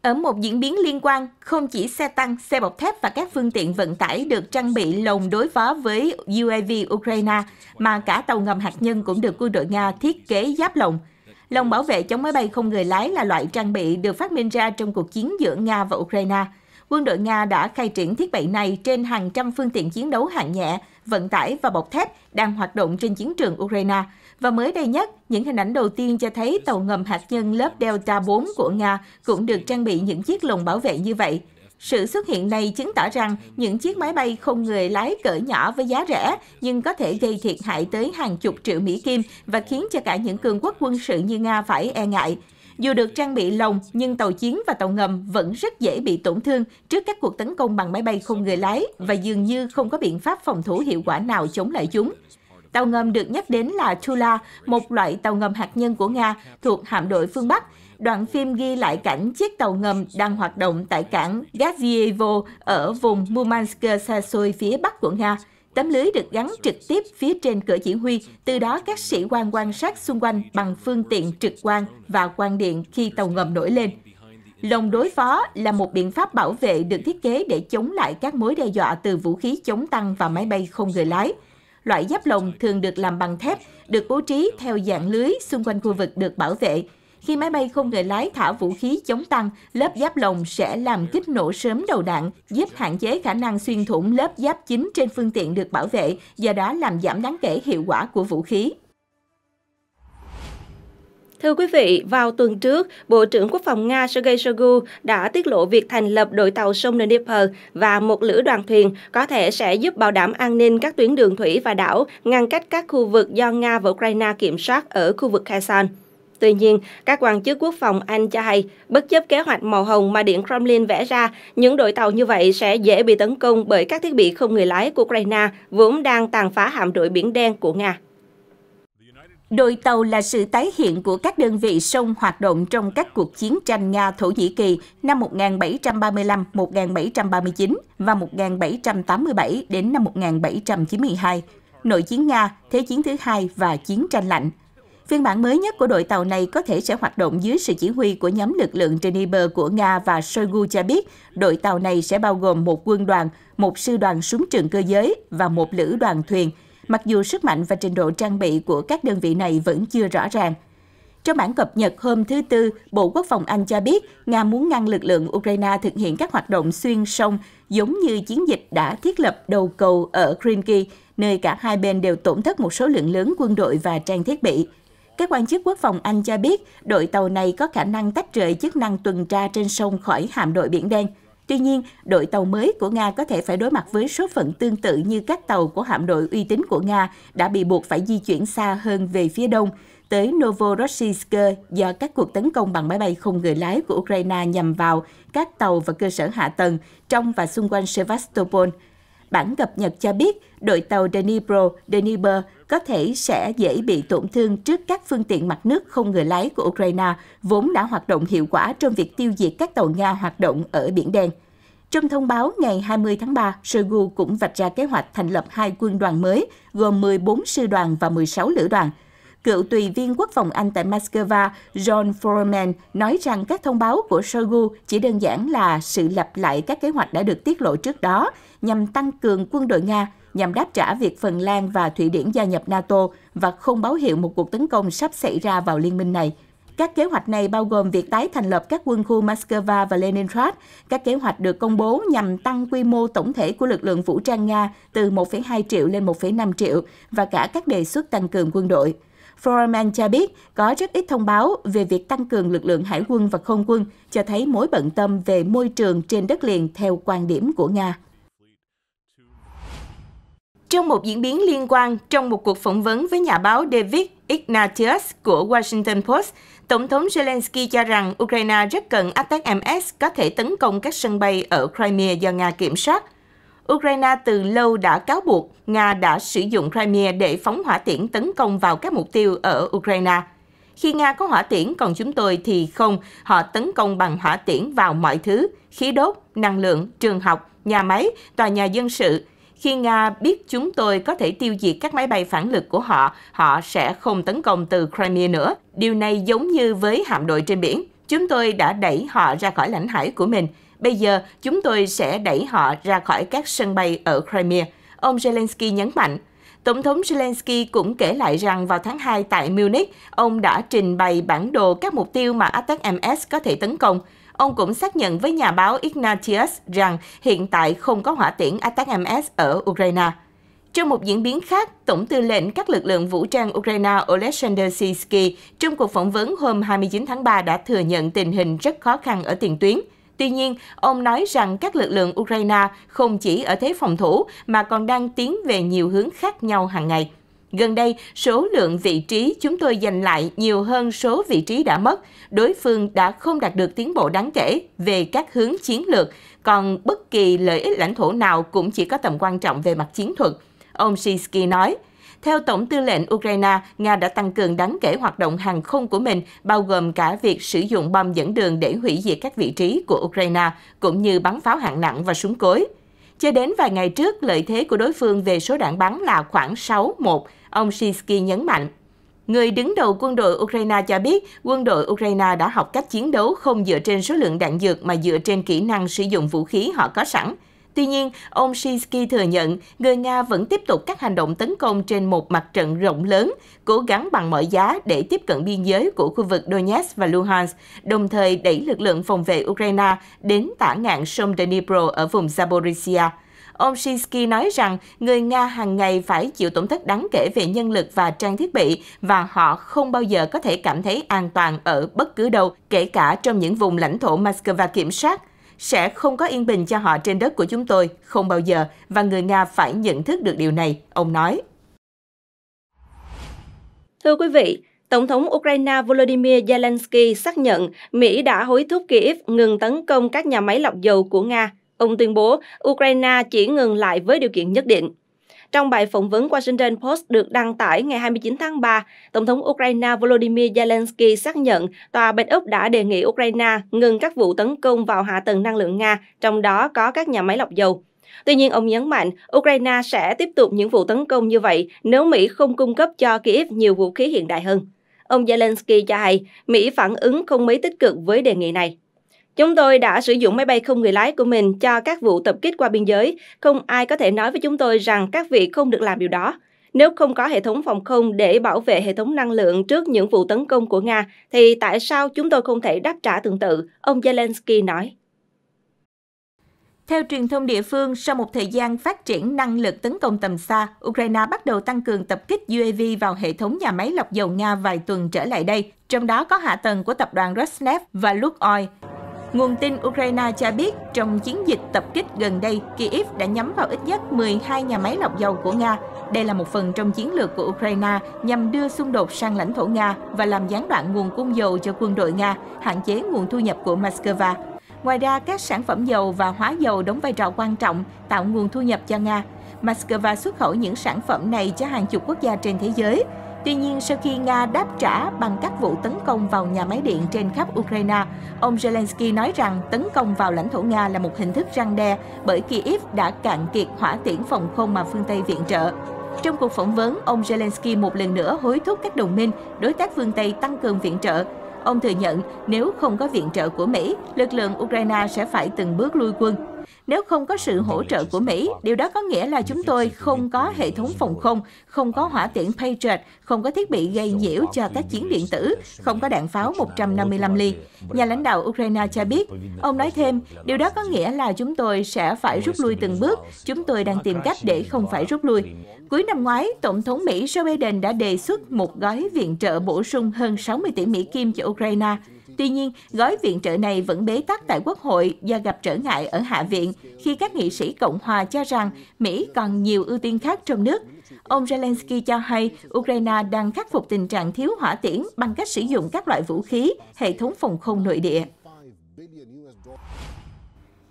Speaker 2: Ở một diễn biến liên quan, không chỉ xe tăng, xe bọc thép và các phương tiện vận tải được trang bị lồng đối phó với UAV Ukraine, mà cả tàu ngầm hạt nhân cũng được quân đội Nga thiết kế giáp lồng. Lồng bảo vệ chống máy bay không người lái là loại trang bị được phát minh ra trong cuộc chiến giữa Nga và Ukraine – quân đội Nga đã khai triển thiết bị này trên hàng trăm phương tiện chiến đấu hạng nhẹ, vận tải và bọc thép đang hoạt động trên chiến trường Ukraine. Và mới đây nhất, những hình ảnh đầu tiên cho thấy tàu ngầm hạt nhân lớp Delta 4 của Nga cũng được trang bị những chiếc lồng bảo vệ như vậy. Sự xuất hiện này chứng tỏ rằng những chiếc máy bay không người lái cỡ nhỏ với giá rẻ nhưng có thể gây thiệt hại tới hàng chục triệu Mỹ Kim và khiến cho cả những cường quốc quân sự như Nga phải e ngại. Dù được trang bị lồng, nhưng tàu chiến và tàu ngầm vẫn rất dễ bị tổn thương trước các cuộc tấn công bằng máy bay không người lái và dường như không có biện pháp phòng thủ hiệu quả nào chống lại chúng. Tàu ngầm được nhắc đến là Tula, một loại tàu ngầm hạt nhân của Nga thuộc hạm đội phương Bắc. Đoạn phim ghi lại cảnh chiếc tàu ngầm đang hoạt động tại cảng Gazievo ở vùng Murmansk xa xôi phía bắc của Nga. Tấm lưới được gắn trực tiếp phía trên cửa chỉ huy, từ đó các sĩ quan quan sát xung quanh bằng phương tiện trực quan và quan điện khi tàu ngầm nổi lên. Lồng đối phó là một biện pháp bảo vệ được thiết kế để chống lại các mối đe dọa từ vũ khí chống tăng và máy bay không người lái. Loại giáp lồng thường được làm bằng thép, được bố trí theo dạng lưới xung quanh khu vực được bảo vệ, khi máy bay không người lái thả vũ khí chống tăng, lớp giáp lồng sẽ làm kích nổ sớm đầu đạn, giúp hạn chế khả năng xuyên thủng lớp giáp chính trên phương tiện được bảo vệ, do đó làm giảm đáng kể hiệu quả của vũ khí. Thưa quý vị,
Speaker 1: vào tuần trước, Bộ trưởng Quốc phòng Nga Sergei Shoigu đã tiết lộ việc thành lập đội tàu sông Dnieper và một lữ đoàn thuyền có thể sẽ giúp bảo đảm an ninh các tuyến đường thủy và đảo, ngăn cách các khu vực do Nga và Ukraine kiểm soát ở khu vực Kherson. Tuy nhiên, các quan chức quốc phòng Anh cho hay, bất chấp kế hoạch màu hồng mà Điện Kremlin vẽ ra, những đội tàu như vậy sẽ dễ bị tấn công bởi các thiết bị không người lái của Ukraine vốn đang tàn phá hạm đội Biển Đen của Nga. Đội
Speaker 2: tàu là sự tái hiện của các đơn vị sông hoạt động trong các cuộc chiến tranh Nga-Thổ Nhĩ Kỳ năm 1735, 1739 và 1787 đến năm 1792, nội chiến Nga, Thế chiến thứ hai và chiến tranh lạnh. Phiên bản mới nhất của đội tàu này có thể sẽ hoạt động dưới sự chỉ huy của nhóm lực lượng trên Dnieper của Nga và Shoigu cho biết đội tàu này sẽ bao gồm một quân đoàn, một sư đoàn súng trường cơ giới và một lữ đoàn thuyền, mặc dù sức mạnh và trình độ trang bị của các đơn vị này vẫn chưa rõ ràng. Trong bản cập nhật hôm thứ Tư, Bộ Quốc phòng Anh cho biết Nga muốn ngăn lực lượng Ukraine thực hiện các hoạt động xuyên sông giống như chiến dịch đã thiết lập đầu cầu ở Crimea, nơi cả hai bên đều tổn thất một số lượng lớn quân đội và trang thiết bị. Các quan chức quốc phòng Anh cho biết đội tàu này có khả năng tách rời chức năng tuần tra trên sông khỏi hạm đội Biển Đen. Tuy nhiên, đội tàu mới của Nga có thể phải đối mặt với số phận tương tự như các tàu của hạm đội uy tín của Nga đã bị buộc phải di chuyển xa hơn về phía đông, tới Novorossiysk do các cuộc tấn công bằng máy bay không người lái của Ukraine nhằm vào các tàu và cơ sở hạ tầng trong và xung quanh Sevastopol – Bản cập nhật cho biết đội tàu Dnipro, Dniper có thể sẽ dễ bị tổn thương trước các phương tiện mặt nước không người lái của Ukraine, vốn đã hoạt động hiệu quả trong việc tiêu diệt các tàu Nga hoạt động ở Biển Đen. Trong thông báo ngày 20 tháng 3, Shoigu cũng vạch ra kế hoạch thành lập hai quân đoàn mới, gồm 14 sư đoàn và 16 lữ đoàn – cựu tùy viên quốc phòng Anh tại Moscow John Foreman nói rằng các thông báo của Shoigu chỉ đơn giản là sự lặp lại các kế hoạch đã được tiết lộ trước đó nhằm tăng cường quân đội Nga nhằm đáp trả việc Phần Lan và Thụy Điển gia nhập NATO và không báo hiệu một cuộc tấn công sắp xảy ra vào liên minh này. Các kế hoạch này bao gồm việc tái thành lập các quân khu Moscow và Leningrad. Các kế hoạch được công bố nhằm tăng quy mô tổng thể của lực lượng vũ trang Nga từ 1,2 triệu lên 1,5 triệu và cả các đề xuất tăng cường quân đội. Foreman cho biết có rất ít thông báo về việc tăng cường lực lượng hải quân và không quân, cho thấy mối bận tâm về môi trường trên đất liền theo quan điểm của Nga. Trong một diễn biến liên quan, trong một cuộc phỏng vấn với nhà báo David Ignatius của Washington Post, Tổng thống Zelensky cho rằng Ukraine rất cần Attack-MS có thể tấn công các sân bay ở Crimea do Nga kiểm soát – Ukraine từ lâu đã cáo buộc Nga đã sử dụng Crimea để phóng hỏa tiễn tấn công vào các mục tiêu ở Ukraine. Khi Nga có hỏa tiễn, còn chúng tôi thì không, họ tấn công bằng hỏa tiễn vào mọi thứ, khí đốt, năng lượng, trường học, nhà máy, tòa nhà dân sự. Khi Nga biết chúng tôi có thể tiêu diệt các máy bay phản lực của họ, họ sẽ không tấn công từ Crimea nữa. Điều này giống như với hạm đội trên biển. Chúng tôi đã đẩy họ ra khỏi lãnh hải của mình. Bây giờ, chúng tôi sẽ đẩy họ ra khỏi các sân bay ở Crimea, ông Zelensky nhấn mạnh. Tổng thống Zelensky cũng kể lại rằng vào tháng 2 tại Munich, ông đã trình bày bản đồ các mục tiêu mà ATAC-MS có thể tấn công. Ông cũng xác nhận với nhà báo Ignatius rằng hiện tại không có hỏa tiễn ATAC-MS ở Ukraine. Trong một diễn biến khác, Tổng tư lệnh các lực lượng vũ trang Ukraine Oleksandr Sisky trong cuộc phỏng vấn hôm 29 tháng 3 đã thừa nhận tình hình rất khó khăn ở tiền tuyến – Tuy nhiên, ông nói rằng các lực lượng Ukraine không chỉ ở thế phòng thủ mà còn đang tiến về nhiều hướng khác nhau hàng ngày. Gần đây, số lượng vị trí chúng tôi giành lại nhiều hơn số vị trí đã mất. Đối phương đã không đạt được tiến bộ đáng kể về các hướng chiến lược, còn bất kỳ lợi ích lãnh thổ nào cũng chỉ có tầm quan trọng về mặt chiến thuật. Ông Shinsky nói, theo Tổng tư lệnh Ukraine, Nga đã tăng cường đáng kể hoạt động hàng không của mình, bao gồm cả việc sử dụng bom dẫn đường để hủy diệt các vị trí của Ukraine, cũng như bắn pháo hạng nặng và súng cối. Cho đến vài ngày trước, lợi thế của đối phương về số đạn bắn là khoảng 6-1, ông Shinsky nhấn mạnh. Người đứng đầu quân đội Ukraine cho biết quân đội Ukraine đã học cách chiến đấu không dựa trên số lượng đạn dược mà dựa trên kỹ năng sử dụng vũ khí họ có sẵn – Tuy nhiên, ông Shinsky thừa nhận người Nga vẫn tiếp tục các hành động tấn công trên một mặt trận rộng lớn, cố gắng bằng mọi giá để tiếp cận biên giới của khu vực Donetsk và Luhansk, đồng thời đẩy lực lượng phòng vệ Ukraine đến tả ngạn sông Dnipro ở vùng Zaporizhia. Ông Shinsky nói rằng người Nga hàng ngày phải chịu tổn thất đáng kể về nhân lực và trang thiết bị và họ không bao giờ có thể cảm thấy an toàn ở bất cứ đâu, kể cả trong những vùng lãnh thổ Moscow kiểm soát sẽ không có yên bình cho họ trên đất của chúng tôi, không bao giờ, và người Nga phải nhận thức được điều này, ông nói. Thưa quý vị,
Speaker 1: Tổng thống Ukraine Volodymyr Zelensky xác nhận Mỹ đã hối thúc Kiev ngừng tấn công các nhà máy lọc dầu của Nga. Ông tuyên bố Ukraine chỉ ngừng lại với điều kiện nhất định. Trong bài phỏng vấn Washington Post được đăng tải ngày 29 tháng 3, Tổng thống Ukraine Volodymyr Zelensky xác nhận Tòa Bạch Úc đã đề nghị Ukraine ngừng các vụ tấn công vào hạ tầng năng lượng Nga, trong đó có các nhà máy lọc dầu. Tuy nhiên, ông nhấn mạnh Ukraine sẽ tiếp tục những vụ tấn công như vậy nếu Mỹ không cung cấp cho Kyiv nhiều vũ khí hiện đại hơn. Ông Zelensky cho hay Mỹ phản ứng không mấy tích cực với đề nghị này. Chúng tôi đã sử dụng máy bay không người lái của mình cho các vụ tập kích qua biên giới. Không ai có thể nói với chúng tôi rằng các vị không được làm điều đó. Nếu không có hệ thống phòng không để bảo vệ hệ thống năng lượng trước những vụ tấn công của Nga, thì tại sao chúng tôi không thể đáp trả tương tự? Ông Zelensky nói.
Speaker 2: Theo truyền thông địa phương, sau một thời gian phát triển năng lực tấn công tầm xa, Ukraine bắt đầu tăng cường tập kích UAV vào hệ thống nhà máy lọc dầu Nga vài tuần trở lại đây, trong đó có hạ tầng của tập đoàn Rosneft và Lukoil. Nguồn tin Ukraine cho biết trong chiến dịch tập kích gần đây, Kyiv đã nhắm vào ít nhất 12 nhà máy lọc dầu của Nga. Đây là một phần trong chiến lược của Ukraine nhằm đưa xung đột sang lãnh thổ Nga và làm gián đoạn nguồn cung dầu cho quân đội Nga, hạn chế nguồn thu nhập của Moscow. Ngoài ra, các sản phẩm dầu và hóa dầu đóng vai trò quan trọng tạo nguồn thu nhập cho Nga. Moscow xuất khẩu những sản phẩm này cho hàng chục quốc gia trên thế giới, Tuy nhiên, sau khi Nga đáp trả bằng các vụ tấn công vào nhà máy điện trên khắp Ukraine, ông Zelensky nói rằng tấn công vào lãnh thổ Nga là một hình thức răng đe bởi Kyiv đã cạn kiệt hỏa tiễn phòng không mà phương Tây viện trợ. Trong cuộc phỏng vấn, ông Zelensky một lần nữa hối thúc các đồng minh, đối tác phương Tây tăng cường viện trợ. Ông thừa nhận nếu không có viện trợ của Mỹ, lực lượng Ukraine sẽ phải từng bước lui quân. Nếu không có sự hỗ trợ của Mỹ, điều đó có nghĩa là chúng tôi không có hệ thống phòng không, không có hỏa tiễn Patriot, không có thiết bị gây nhiễu cho các chiến điện tử, không có đạn pháo 155 ly. Nhà lãnh đạo Ukraine cho biết, ông nói thêm, điều đó có nghĩa là chúng tôi sẽ phải rút lui từng bước, chúng tôi đang tìm cách để không phải rút lui. Cuối năm ngoái, Tổng thống Mỹ Joe Biden đã đề xuất một gói viện trợ bổ sung hơn 60 tỷ Mỹ kim cho Ukraine. Tuy nhiên, gói viện trợ này vẫn bế tắc tại Quốc hội do gặp trở ngại ở Hạ viện khi các nghị sĩ Cộng hòa cho rằng Mỹ còn nhiều ưu tiên khác trong nước. Ông Zelensky cho hay Ukraine đang khắc phục tình trạng thiếu hỏa tiễn bằng cách sử dụng các loại vũ khí, hệ thống phòng không nội địa.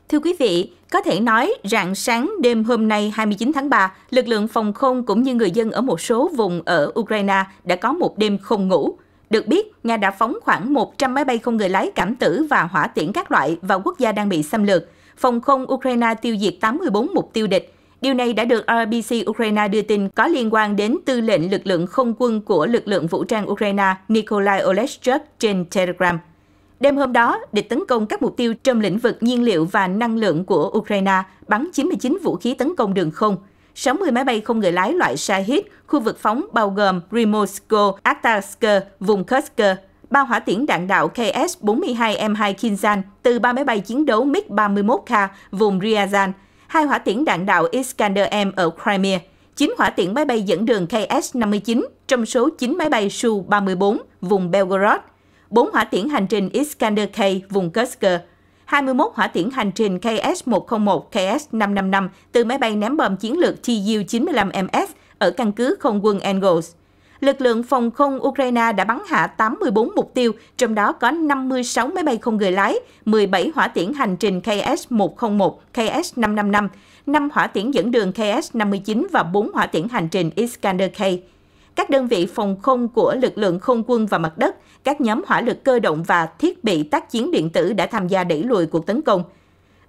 Speaker 2: Thưa quý vị, có thể nói rạng sáng đêm hôm nay 29 tháng 3, lực lượng phòng không cũng như người dân ở một số vùng ở Ukraine đã có một đêm không ngủ được biết, Nga đã phóng khoảng 100 máy bay không người lái cảm tử và hỏa tiễn các loại vào quốc gia đang bị xâm lược. Phòng không Ukraine tiêu diệt 84 mục tiêu địch. Điều này đã được RBC Ukraine đưa tin có liên quan đến tư lệnh lực lượng không quân của lực lượng vũ trang Ukraine Nikolai Oleschuk trên Telegram. Đêm hôm đó, địch tấn công các mục tiêu trong lĩnh vực nhiên liệu và năng lượng của Ukraine, bắn 99 vũ khí tấn công đường không – 60 máy bay không người lái loại Shahid, khu vực phóng bao gồm Rimousko, Akhtarsk, vùng Kursk, ba hỏa tiễn đạn đạo KS-42M2 Kinzhan từ ba máy bay chiến đấu MiG-31K vùng Ryazan, hai hỏa tiễn đạn đạo Iskander-M ở Crimea, chín hỏa tiễn máy bay dẫn đường KS-59 trong số 9 máy bay Su-34 vùng Belgorod, bốn hỏa tiễn hành trình Iskander-K vùng Kursk, 21 hỏa tiễn hành trình KS-101, KS-555 từ máy bay ném bom chiến lược Tu-95MS ở căn cứ không quân Engels. Lực lượng phòng không Ukraine đã bắn hạ 84 mục tiêu, trong đó có 56 máy bay không người lái, 17 hỏa tiễn hành trình KS-101, KS-555, 5 hỏa tiễn dẫn đường KS-59 và 4 hỏa tiễn hành trình Iskander K các đơn vị phòng không của lực lượng không quân và mặt đất, các nhóm hỏa lực cơ động và thiết bị tác chiến điện tử đã tham gia đẩy lùi cuộc tấn công.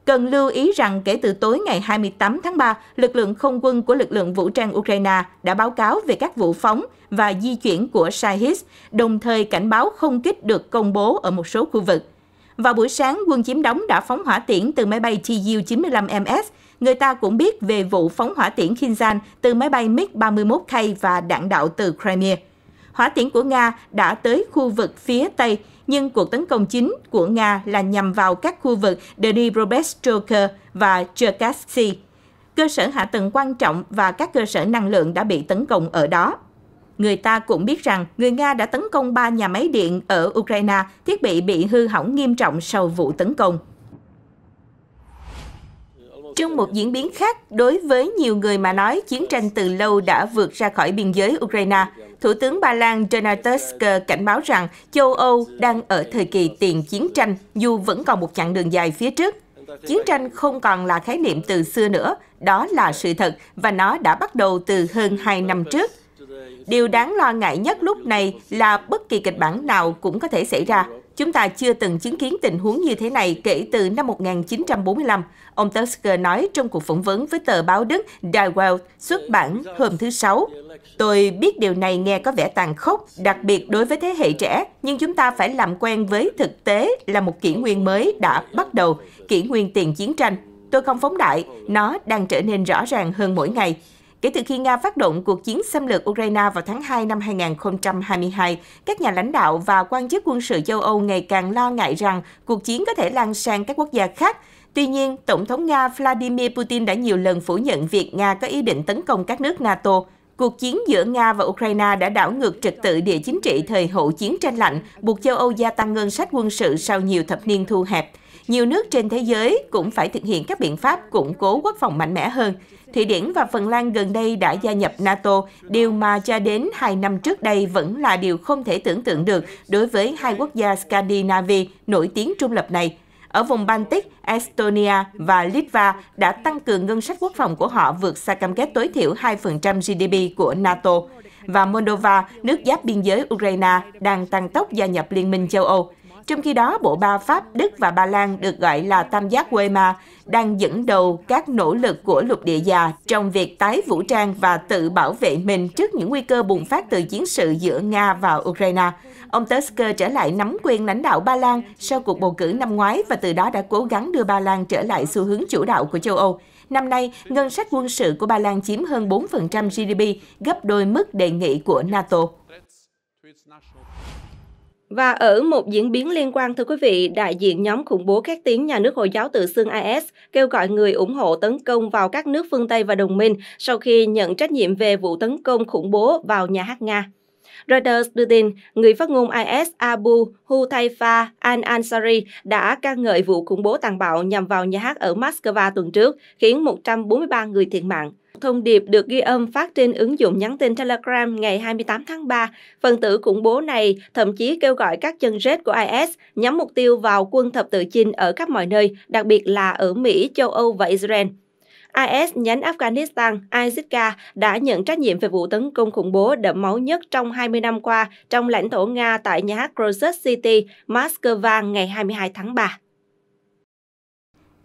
Speaker 2: Cần lưu ý rằng kể từ tối ngày 28 tháng 3, lực lượng không quân của lực lượng vũ trang Ukraine đã báo cáo về các vụ phóng và di chuyển của Shahis, đồng thời cảnh báo không kích được công bố ở một số khu vực. Vào buổi sáng, quân chiếm đóng đã phóng hỏa tiễn từ máy bay Tu-95MS Người ta cũng biết về vụ phóng hỏa tiễn Kinzhan từ máy bay MiG-31K và đạn đạo từ Crimea. Hỏa tiễn của Nga đã tới khu vực phía Tây, nhưng cuộc tấn công chính của Nga là nhằm vào các khu vực Dnipropetrovsk và Cherkasy. Cơ sở hạ tầng quan trọng và các cơ sở năng lượng đã bị tấn công ở đó. Người ta cũng biết rằng người Nga đã tấn công ba nhà máy điện ở Ukraine, thiết bị bị hư hỏng nghiêm trọng sau vụ tấn công. Trong một diễn biến khác, đối với nhiều người mà nói chiến tranh từ lâu đã vượt ra khỏi biên giới Ukraine, Thủ tướng Ba Lan Donald Tusk cảnh báo rằng châu Âu đang ở thời kỳ tiền chiến tranh dù vẫn còn một chặng đường dài phía trước. Chiến tranh không còn là khái niệm từ xưa nữa, đó là sự thật và nó đã bắt đầu từ hơn 2 năm trước. Điều đáng lo ngại nhất lúc này là bất kỳ kịch bản nào cũng có thể xảy ra, Chúng ta chưa từng chứng kiến tình huống như thế này kể từ năm 1945, ông Tusker nói trong cuộc phỏng vấn với tờ báo Đức Die Welt xuất bản hôm thứ Sáu. Tôi biết điều này nghe có vẻ tàn khốc, đặc biệt đối với thế hệ trẻ, nhưng chúng ta phải làm quen với thực tế là một kỷ nguyên mới đã bắt đầu, kỷ nguyên tiền chiến tranh. Tôi không phóng đại, nó đang trở nên rõ ràng hơn mỗi ngày. Kể từ khi Nga phát động cuộc chiến xâm lược Ukraine vào tháng 2 năm 2022, các nhà lãnh đạo và quan chức quân sự châu Âu ngày càng lo ngại rằng cuộc chiến có thể lan sang các quốc gia khác. Tuy nhiên, Tổng thống Nga Vladimir Putin đã nhiều lần phủ nhận việc Nga có ý định tấn công các nước NATO. Cuộc chiến giữa Nga và Ukraine đã đảo ngược trật tự địa chính trị thời hậu chiến tranh lạnh, buộc châu Âu gia tăng ngân sách quân sự sau nhiều thập niên thu hẹp nhiều nước trên thế giới cũng phải thực hiện các biện pháp củng cố quốc phòng mạnh mẽ hơn. Thụy Điển và Phần Lan gần đây đã gia nhập NATO, điều mà cho đến hai năm trước đây vẫn là điều không thể tưởng tượng được đối với hai quốc gia Scandinavia nổi tiếng trung lập này. Ở vùng Baltic, Estonia và Litva đã tăng cường ngân sách quốc phòng của họ vượt xa cam kết tối thiểu 2% GDP của NATO. Và Moldova, nước giáp biên giới Ukraine, đang tăng tốc gia nhập Liên minh châu Âu. Trong khi đó, bộ ba Pháp, Đức và Ba Lan được gọi là tam giác Weimar đang dẫn đầu các nỗ lực của lục địa già trong việc tái vũ trang và tự bảo vệ mình trước những nguy cơ bùng phát từ chiến sự giữa Nga và Ukraine. Ông Tusk trở lại nắm quyền lãnh đạo Ba Lan sau cuộc bầu cử năm ngoái và từ đó đã cố gắng đưa Ba Lan trở lại xu hướng chủ đạo của châu Âu. Năm nay, ngân sách quân sự của Ba Lan chiếm hơn 4% GDP, gấp đôi mức đề nghị của NATO.
Speaker 1: Và ở một diễn biến liên quan thưa quý vị, đại diện nhóm khủng bố khét tiếng nhà nước Hồi giáo tự xưng IS kêu gọi người ủng hộ tấn công vào các nước phương Tây và đồng minh sau khi nhận trách nhiệm về vụ tấn công khủng bố vào nhà hát Nga. Reuters đưa tin, người phát ngôn IS Abu Hutaifa al-Ansari đã ca ngợi vụ khủng bố tàn bạo nhằm vào nhà hát ở Moscow tuần trước, khiến 143 người thiệt mạng. Thông điệp được ghi âm phát trên ứng dụng nhắn tin Telegram ngày 28 tháng 3, phần tử khủng bố này thậm chí kêu gọi các chân rết của IS nhắm mục tiêu vào quân thập tự chinh ở khắp mọi nơi, đặc biệt là ở Mỹ, châu Âu và Israel. IS nhánh Afghanistan, ISIS-K, đã nhận trách nhiệm về vụ tấn công khủng bố đẫm máu nhất trong 20 năm qua trong lãnh thổ Nga tại nhà hát Crocus City, Moscow ngày 22 tháng 3.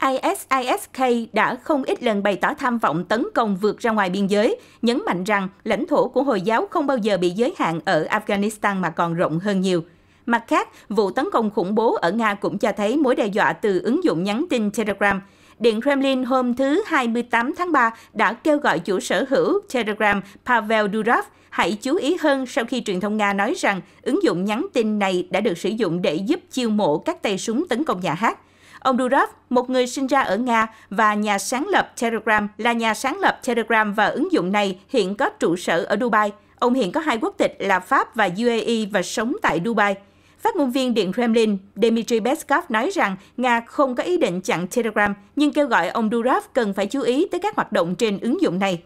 Speaker 2: ISISK đã không ít lần bày tỏ tham vọng tấn công vượt ra ngoài biên giới, nhấn mạnh rằng lãnh thổ của Hồi giáo không bao giờ bị giới hạn ở Afghanistan mà còn rộng hơn nhiều. Mặt khác, vụ tấn công khủng bố ở Nga cũng cho thấy mối đe dọa từ ứng dụng nhắn tin Telegram. Điện Kremlin hôm thứ 28 tháng 3 đã kêu gọi chủ sở hữu Telegram Pavel Durov hãy chú ý hơn sau khi truyền thông Nga nói rằng ứng dụng nhắn tin này đã được sử dụng để giúp chiêu mộ các tay súng tấn công nhà hát. Ông Durov, một người sinh ra ở Nga và nhà sáng lập Telegram, là nhà sáng lập Telegram và ứng dụng này hiện có trụ sở ở Dubai. Ông hiện có hai quốc tịch là Pháp và UAE và sống tại Dubai. Phát ngôn viên Điện Kremlin Dmitry Peskov nói rằng Nga không có ý định chặn Telegram, nhưng kêu gọi ông Durov cần phải chú ý tới các hoạt động trên ứng dụng này.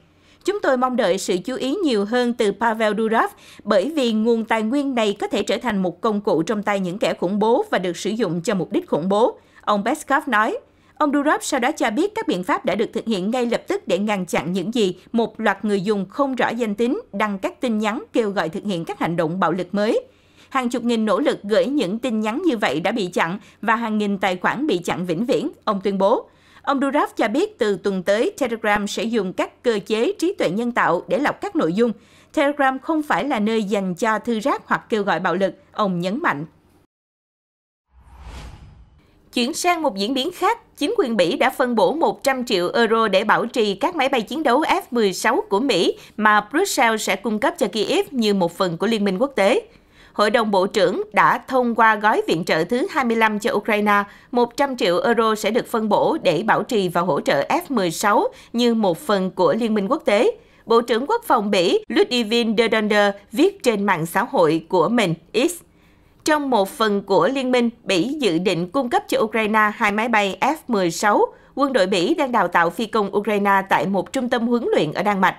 Speaker 2: Chúng tôi mong đợi sự chú ý nhiều hơn từ Pavel Durov bởi vì nguồn tài nguyên này có thể trở thành một công cụ trong tay những kẻ khủng bố và được sử dụng cho mục đích khủng bố. Ông Peskov nói, Ông Durov sau đó cho biết các biện pháp đã được thực hiện ngay lập tức để ngăn chặn những gì một loạt người dùng không rõ danh tính đăng các tin nhắn kêu gọi thực hiện các hành động bạo lực mới. Hàng chục nghìn nỗ lực gửi những tin nhắn như vậy đã bị chặn và hàng nghìn tài khoản bị chặn vĩnh viễn, ông tuyên bố. Ông Durov cho biết từ tuần tới, Telegram sẽ dùng các cơ chế trí tuệ nhân tạo để lọc các nội dung. Telegram không phải là nơi dành cho thư rác hoặc kêu gọi bạo lực, ông nhấn mạnh. Chuyển sang một diễn biến khác, chính quyền Mỹ đã phân bổ 100 triệu euro để bảo trì các máy bay chiến đấu F-16 của Mỹ mà Brussels sẽ cung cấp cho Kiev như một phần của Liên minh quốc tế. Hội đồng Bộ trưởng đã thông qua gói viện trợ thứ 25 cho Ukraine, 100 triệu euro sẽ được phân bổ để bảo trì và hỗ trợ F-16 như một phần của Liên minh quốc tế. Bộ trưởng Quốc phòng Mỹ, Ludivine de viết trên mạng xã hội của mình X trong một phần của liên minh, Bỉ dự định cung cấp cho Ukraine hai máy bay F-16. Quân đội Bỉ đang đào tạo phi công Ukraine tại một trung tâm huấn luyện ở Đan Mạch.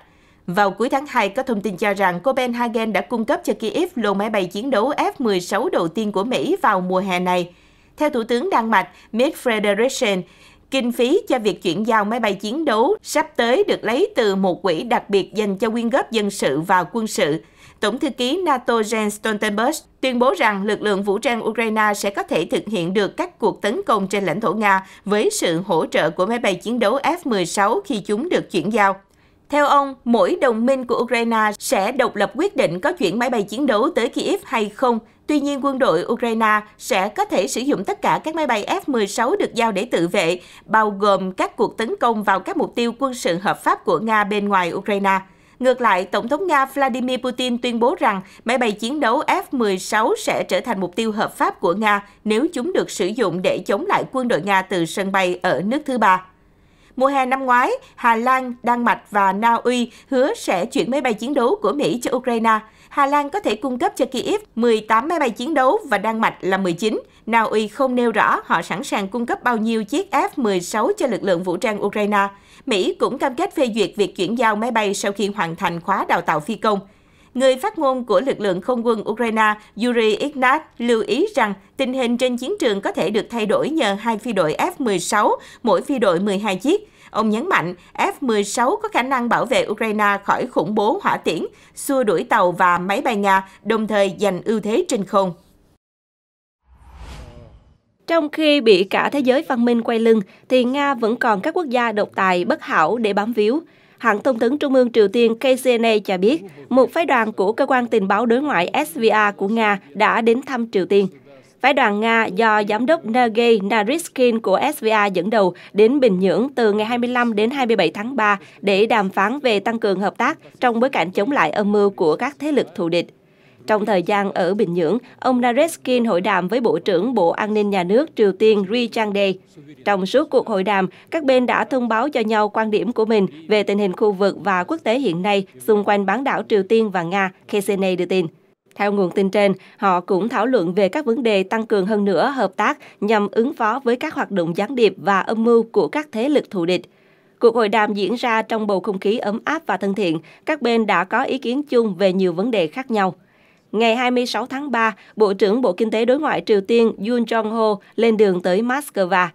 Speaker 2: Vào cuối tháng 2, có thông tin cho rằng Copenhagen đã cung cấp cho Kiev lô máy bay chiến đấu F-16 đầu tiên của Mỹ vào mùa hè này. Theo Thủ tướng Đan Mạch Mitt Frederiksen, kinh phí cho việc chuyển giao máy bay chiến đấu sắp tới được lấy từ một quỹ đặc biệt dành cho quyên góp dân sự và quân sự – Tổng thư ký NATO Jens Stoltenberg tuyên bố rằng lực lượng vũ trang Ukraine sẽ có thể thực hiện được các cuộc tấn công trên lãnh thổ Nga với sự hỗ trợ của máy bay chiến đấu F-16 khi chúng được chuyển giao. Theo ông, mỗi đồng minh của Ukraine sẽ độc lập quyết định có chuyển máy bay chiến đấu tới Kyiv hay không. Tuy nhiên, quân đội Ukraine sẽ có thể sử dụng tất cả các máy bay F-16 được giao để tự vệ, bao gồm các cuộc tấn công vào các mục tiêu quân sự hợp pháp của Nga bên ngoài Ukraine. Ngược lại, Tổng thống Nga Vladimir Putin tuyên bố rằng máy bay chiến đấu F-16 sẽ trở thành mục tiêu hợp pháp của Nga nếu chúng được sử dụng để chống lại quân đội Nga từ sân bay ở nước thứ ba. Mùa hè năm ngoái, Hà Lan, Đan Mạch và Na Uy hứa sẽ chuyển máy bay chiến đấu của Mỹ cho Ukraine. Hà Lan có thể cung cấp cho Kyiv 18 máy bay chiến đấu và Đan Mạch là 19. Na Uy không nêu rõ họ sẵn sàng cung cấp bao nhiêu chiếc F-16 cho lực lượng vũ trang Ukraine. Mỹ cũng cam kết phê duyệt việc chuyển giao máy bay sau khi hoàn thành khóa đào tạo phi công. Người phát ngôn của lực lượng không quân Ukraine Yuri Ignat lưu ý rằng tình hình trên chiến trường có thể được thay đổi nhờ hai phi đội F-16, mỗi phi đội 12 chiếc. Ông nhấn mạnh F-16 có khả năng bảo vệ Ukraine khỏi khủng bố hỏa tiễn, xua đuổi tàu và máy bay Nga, đồng thời giành ưu thế trên không. Trong khi bị cả
Speaker 1: thế giới văn minh quay lưng, thì Nga vẫn còn các quốc gia độc tài bất hảo để bám víu. Hãng thông tấn Trung ương Triều Tiên KCNA cho biết, một phái đoàn của cơ quan tình báo đối ngoại SVA của Nga đã đến thăm Triều Tiên. Phái đoàn Nga do giám đốc Sergei Naryshkin của SVA dẫn đầu đến Bình Nhưỡng từ ngày 25 đến 27 tháng 3 để đàm phán về tăng cường hợp tác trong bối cảnh chống lại âm mưu của các thế lực thù địch. Trong thời gian ở Bình Nhưỡng, ông Nareskin hội đàm với Bộ trưởng Bộ An ninh Nhà nước Triều Tiên Ri Chang-dae. Trong suốt cuộc hội đàm, các bên đã thông báo cho nhau quan điểm của mình về tình hình khu vực và quốc tế hiện nay xung quanh bán đảo Triều Tiên và Nga, KCNA đưa tin. Theo nguồn tin trên, họ cũng thảo luận về các vấn đề tăng cường hơn nữa hợp tác nhằm ứng phó với các hoạt động gián điệp và âm mưu của các thế lực thù địch. Cuộc hội đàm diễn ra trong bầu không khí ấm áp và thân thiện, các bên đã có ý kiến chung về nhiều vấn đề khác nhau. Ngày 26 tháng 3, Bộ trưởng Bộ Kinh tế Đối ngoại Triều Tiên Yoon Jong-ho lên đường tới Moscow.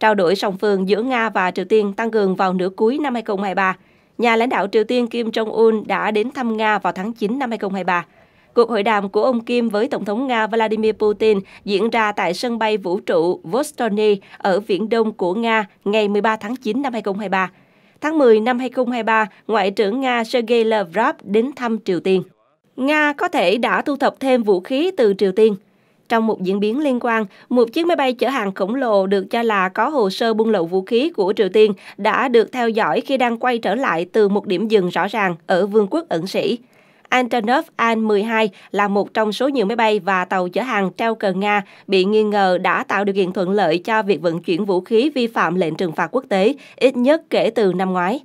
Speaker 1: Trao đổi song phương giữa Nga và Triều Tiên tăng cường vào nửa cuối năm 2023. Nhà lãnh đạo Triều Tiên Kim Jong-un đã đến thăm Nga vào tháng 9 năm 2023. Cuộc hội đàm của ông Kim với Tổng thống Nga Vladimir Putin diễn ra tại sân bay vũ trụ Vostony ở Viễn Đông của Nga ngày 13 tháng 9 năm 2023. Tháng 10 năm 2023, Ngoại trưởng Nga Sergei Lavrov đến thăm Triều Tiên. Nga có thể đã thu thập thêm vũ khí từ Triều Tiên. Trong một diễn biến liên quan, một chiếc máy bay chở hàng khổng lồ được cho là có hồ sơ buôn lậu vũ khí của Triều Tiên đã được theo dõi khi đang quay trở lại từ một điểm dừng rõ ràng ở vương quốc ẩn sĩ. Antonov An-12 là một trong số nhiều máy bay và tàu chở hàng treo cờ Nga bị nghi ngờ đã tạo điều kiện thuận lợi cho việc vận chuyển vũ khí vi phạm lệnh trừng phạt quốc tế, ít nhất kể từ năm ngoái.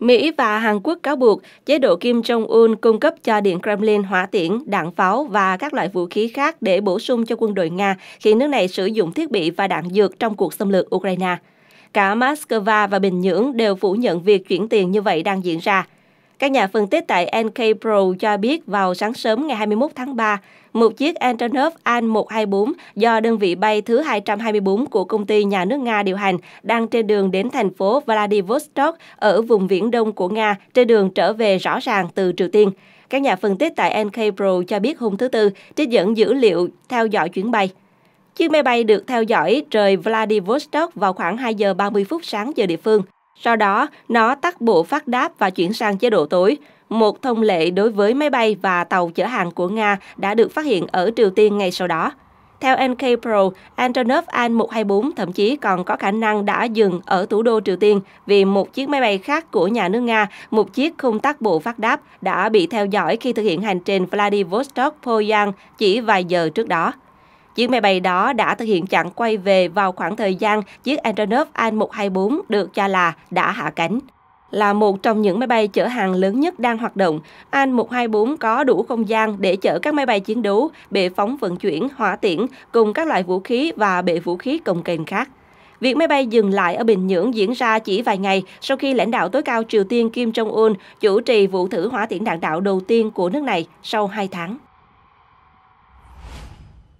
Speaker 1: Mỹ và Hàn Quốc cáo buộc chế độ Kim Jong-un cung cấp cho Điện Kremlin hỏa tiễn, đạn pháo và các loại vũ khí khác để bổ sung cho quân đội Nga khi nước này sử dụng thiết bị và đạn dược trong cuộc xâm lược Ukraine. Cả Moscow và Bình Nhưỡng đều phủ nhận việc chuyển tiền như vậy đang diễn ra. Các nhà phân tích tại NK Pro cho biết vào sáng sớm ngày 21 tháng 3, một chiếc Antonov An-124 do đơn vị bay thứ 224 của công ty nhà nước Nga điều hành đang trên đường đến thành phố Vladivostok ở vùng viễn đông của Nga trên đường trở về rõ ràng từ Triều Tiên. Các nhà phân tích tại NK Pro cho biết hôm thứ Tư trích dẫn dữ liệu theo dõi chuyến bay. Chiếc máy bay được theo dõi rời Vladivostok vào khoảng 2 giờ 30 phút sáng giờ địa phương. Sau đó, nó tắt bộ phát đáp và chuyển sang chế độ tối. Một thông lệ đối với máy bay và tàu chở hàng của Nga đã được phát hiện ở Triều Tiên ngay sau đó. Theo NK Pro, Antonov An-124 thậm chí còn có khả năng đã dừng ở thủ đô Triều Tiên vì một chiếc máy bay khác của nhà nước Nga, một chiếc không tắt bộ phát đáp, đã bị theo dõi khi thực hiện hành trình Vladivostok-Poyang chỉ vài giờ trước đó. Chiếc máy bay đó đã thực hiện chặng quay về vào khoảng thời gian chiếc Antonov An-124 được cho là đã hạ cánh là một trong những máy bay chở hàng lớn nhất đang hoạt động. An 124 có đủ không gian để chở các máy bay chiến đấu, bệ phóng vận chuyển, hỏa tiễn cùng các loại vũ khí và bệ vũ khí công kềnh khác. Việc máy bay dừng lại ở Bình Nhưỡng diễn ra chỉ vài ngày sau khi lãnh đạo tối cao Triều Tiên Kim Jong-un chủ trì vụ thử hỏa tiễn đạn đạo đầu tiên của nước này sau 2 tháng.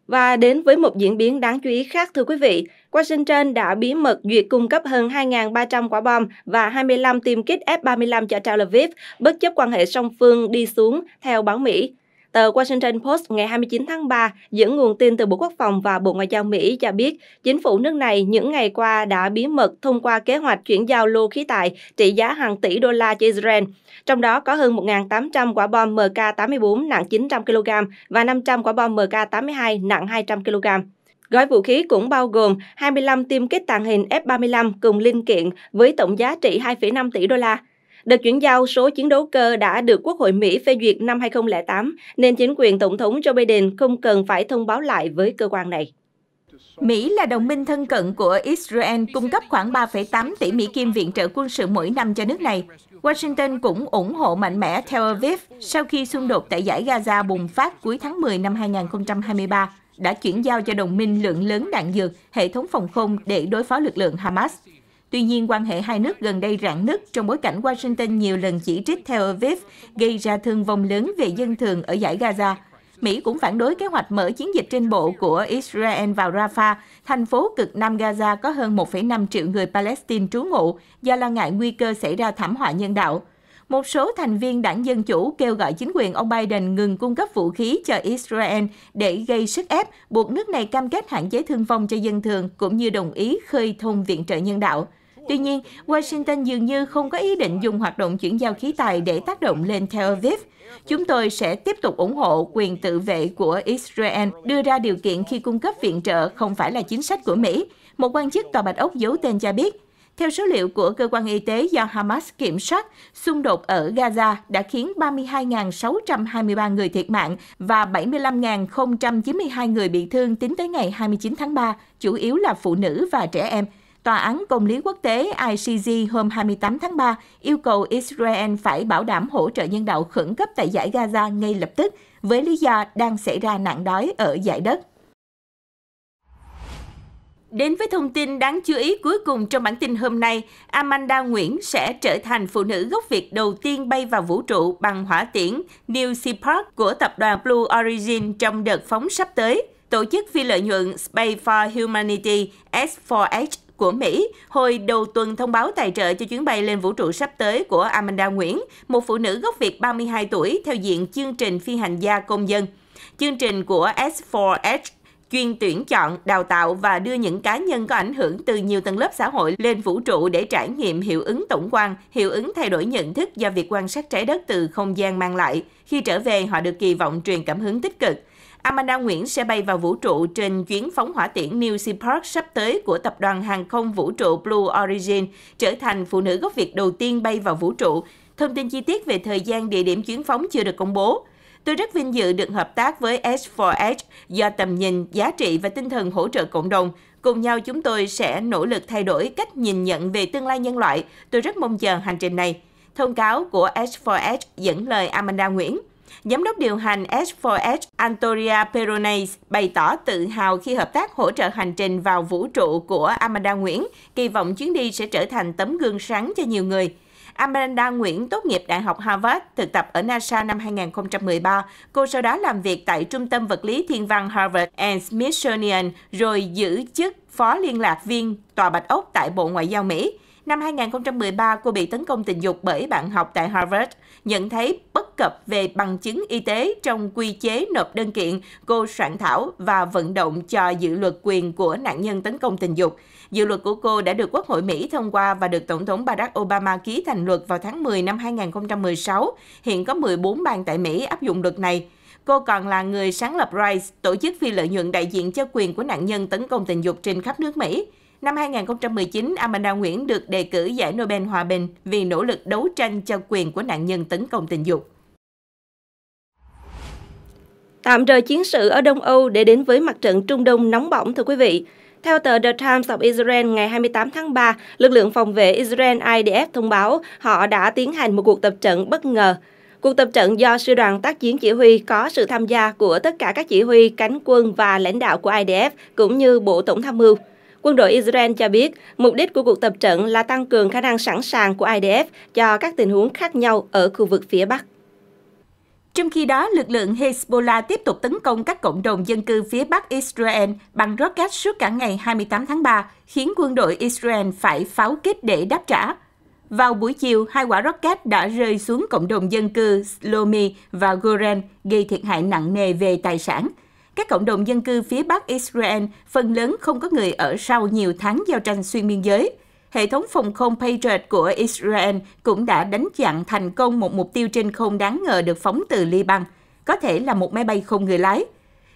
Speaker 1: Và đến với một diễn biến đáng chú ý khác thưa quý vị, Washington đã bí mật duyệt cung cấp hơn 2.300 quả bom và 25 tiêm kích F-35 cho Tel Aviv, bất chấp quan hệ song phương đi xuống, theo báo Mỹ. Tờ Washington Post ngày 29 tháng 3 dẫn nguồn tin từ Bộ Quốc phòng và Bộ Ngoại giao Mỹ cho biết, chính phủ nước này những ngày qua đã bí mật thông qua kế hoạch chuyển giao lô khí tài trị giá hàng tỷ đô la cho Israel, trong đó có hơn 1.800 quả bom MK84 nặng 900 kg và 500 quả bom MK82 nặng 200 kg. Gói vũ khí cũng bao gồm 25 tiêm kích tàng hình F-35 cùng linh kiện với tổng giá trị 2,5 tỷ đô la, Đợt chuyển giao số chiến đấu cơ đã được Quốc hội Mỹ phê duyệt năm 2008, nên chính quyền Tổng thống Joe Biden không cần phải thông
Speaker 2: báo lại với cơ quan này. Mỹ là đồng minh thân cận của Israel cung cấp khoảng 3,8 tỷ Mỹ Kim viện trợ quân sự mỗi năm cho nước này. Washington cũng ủng hộ mạnh mẽ Tel Aviv sau khi xung đột tại giải Gaza bùng phát cuối tháng 10 năm 2023 đã chuyển giao cho đồng minh lượng lớn đạn dược, hệ thống phòng không để đối phó lực lượng Hamas. Tuy nhiên, quan hệ hai nước gần đây rạn nứt trong bối cảnh Washington nhiều lần chỉ trích Tel Aviv gây ra thương vong lớn về dân thường ở giải Gaza. Mỹ cũng phản đối kế hoạch mở chiến dịch trên bộ của Israel vào Rafah, thành phố cực Nam Gaza có hơn 1,5 triệu người Palestine trú ngụ do lo ngại nguy cơ xảy ra thảm họa nhân đạo một số thành viên đảng Dân Chủ kêu gọi chính quyền ông Biden ngừng cung cấp vũ khí cho Israel để gây sức ép, buộc nước này cam kết hạn chế thương vong cho dân thường cũng như đồng ý khơi thông viện trợ nhân đạo. Tuy nhiên, Washington dường như không có ý định dùng hoạt động chuyển giao khí tài để tác động lên Tel Aviv. Chúng tôi sẽ tiếp tục ủng hộ quyền tự vệ của Israel đưa ra điều kiện khi cung cấp viện trợ không phải là chính sách của Mỹ. Một quan chức Tòa Bạch Ốc giấu tên cho biết theo số liệu của cơ quan y tế do Hamas kiểm soát, xung đột ở Gaza đã khiến 32.623 người thiệt mạng và 75.092 người bị thương tính tới ngày 29 tháng 3, chủ yếu là phụ nữ và trẻ em. Tòa án Công lý Quốc tế ICJ hôm 28 tháng 3 yêu cầu Israel phải bảo đảm hỗ trợ nhân đạo khẩn cấp tại giải Gaza ngay lập tức với lý do đang xảy ra nạn đói ở giải đất. Đến với thông tin đáng chú ý cuối cùng trong bản tin hôm nay, Amanda Nguyễn sẽ trở thành phụ nữ gốc Việt đầu tiên bay vào vũ trụ bằng hỏa tiễn New Sea Park của tập đoàn Blue Origin trong đợt phóng sắp tới. Tổ chức phi lợi nhuận Space for Humanity S4H của Mỹ hồi đầu tuần thông báo tài trợ cho chuyến bay lên vũ trụ sắp tới của Amanda Nguyễn, một phụ nữ gốc Việt 32 tuổi theo diện chương trình phi hành gia công dân. Chương trình của S4H chuyên tuyển chọn, đào tạo và đưa những cá nhân có ảnh hưởng từ nhiều tầng lớp xã hội lên vũ trụ để trải nghiệm hiệu ứng tổng quan, hiệu ứng thay đổi nhận thức do việc quan sát trái đất từ không gian mang lại. Khi trở về, họ được kỳ vọng truyền cảm hứng tích cực. Amanda Nguyễn sẽ bay vào vũ trụ trên chuyến phóng hỏa tiễn New Sea Park sắp tới của tập đoàn hàng không vũ trụ Blue Origin, trở thành phụ nữ gốc Việt đầu tiên bay vào vũ trụ. Thông tin chi tiết về thời gian địa điểm chuyến phóng chưa được công bố. Tôi rất vinh dự được hợp tác với S4H do tầm nhìn, giá trị và tinh thần hỗ trợ cộng đồng. Cùng nhau chúng tôi sẽ nỗ lực thay đổi cách nhìn nhận về tương lai nhân loại. Tôi rất mong chờ hành trình này. Thông cáo của S4H dẫn lời Amanda Nguyễn. Giám đốc điều hành S4H Antoria Peronais bày tỏ tự hào khi hợp tác hỗ trợ hành trình vào vũ trụ của Amanda Nguyễn, kỳ vọng chuyến đi sẽ trở thành tấm gương sáng cho nhiều người. Amanda Nguyễn tốt nghiệp Đại học Harvard, thực tập ở NASA năm 2013. Cô sau đó làm việc tại Trung tâm Vật lý Thiên văn Harvard and Smithsonian, rồi giữ chức Phó Liên lạc viên Tòa Bạch Ốc tại Bộ Ngoại giao Mỹ. Năm 2013, cô bị tấn công tình dục bởi bạn học tại Harvard. Nhận thấy bất cập về bằng chứng y tế trong quy chế nộp đơn kiện, cô soạn thảo và vận động cho dự luật quyền của nạn nhân tấn công tình dục. Dự luật của cô đã được Quốc hội Mỹ thông qua và được Tổng thống Barack Obama ký thành luật vào tháng 10 năm 2016. Hiện có 14 bang tại Mỹ áp dụng luật này. Cô còn là người sáng lập RISE, tổ chức phi lợi nhuận đại diện cho quyền của nạn nhân tấn công tình dục trên khắp nước Mỹ. Năm 2019, Amanda Nguyễn được đề cử giải Nobel Hòa Bình vì nỗ lực đấu tranh cho quyền của nạn nhân tấn công tình dục.
Speaker 1: Tạm rời chiến sự ở Đông Âu để đến với mặt trận Trung Đông nóng bỏng thưa quý vị. Theo tờ The Times of Israel ngày 28 tháng 3, lực lượng phòng vệ Israel IDF thông báo họ đã tiến hành một cuộc tập trận bất ngờ. Cuộc tập trận do sư đoàn tác chiến chỉ huy có sự tham gia của tất cả các chỉ huy, cánh quân và lãnh đạo của IDF cũng như Bộ Tổng tham mưu. Quân đội Israel cho biết, mục đích của cuộc tập trận là tăng cường khả năng sẵn sàng của IDF cho các tình huống khác nhau ở khu vực phía
Speaker 2: Bắc. Trong khi đó, lực lượng Hezbollah tiếp tục tấn công các cộng đồng dân cư phía Bắc Israel bằng rocket suốt cả ngày 28 tháng 3, khiến quân đội Israel phải pháo kích để đáp trả. Vào buổi chiều, hai quả rocket đã rơi xuống cộng đồng dân cư Slomi và Goren, gây thiệt hại nặng nề về tài sản – các cộng đồng dân cư phía Bắc Israel phần lớn không có người ở sau nhiều tháng giao tranh xuyên biên giới. Hệ thống phòng không Patriot của Israel cũng đã đánh chặn thành công một mục tiêu trên không đáng ngờ được phóng từ Liban, có thể là một máy bay không người lái.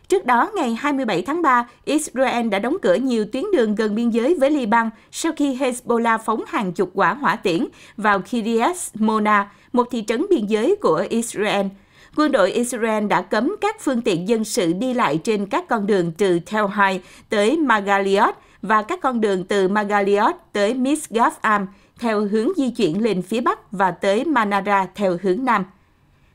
Speaker 2: Trước đó, ngày 27 tháng 3, Israel đã đóng cửa nhiều tuyến đường gần biên giới với Liban sau khi Hezbollah phóng hàng chục quả hỏa tiễn vào Kiryas Mona, một thị trấn biên giới của Israel – quân đội Israel đã cấm các phương tiện dân sự đi lại trên các con đường từ Tel Hai tới Magaliot và các con đường từ Magaliot tới Misgaf Am theo hướng di chuyển lên phía Bắc và tới Manara theo hướng Nam.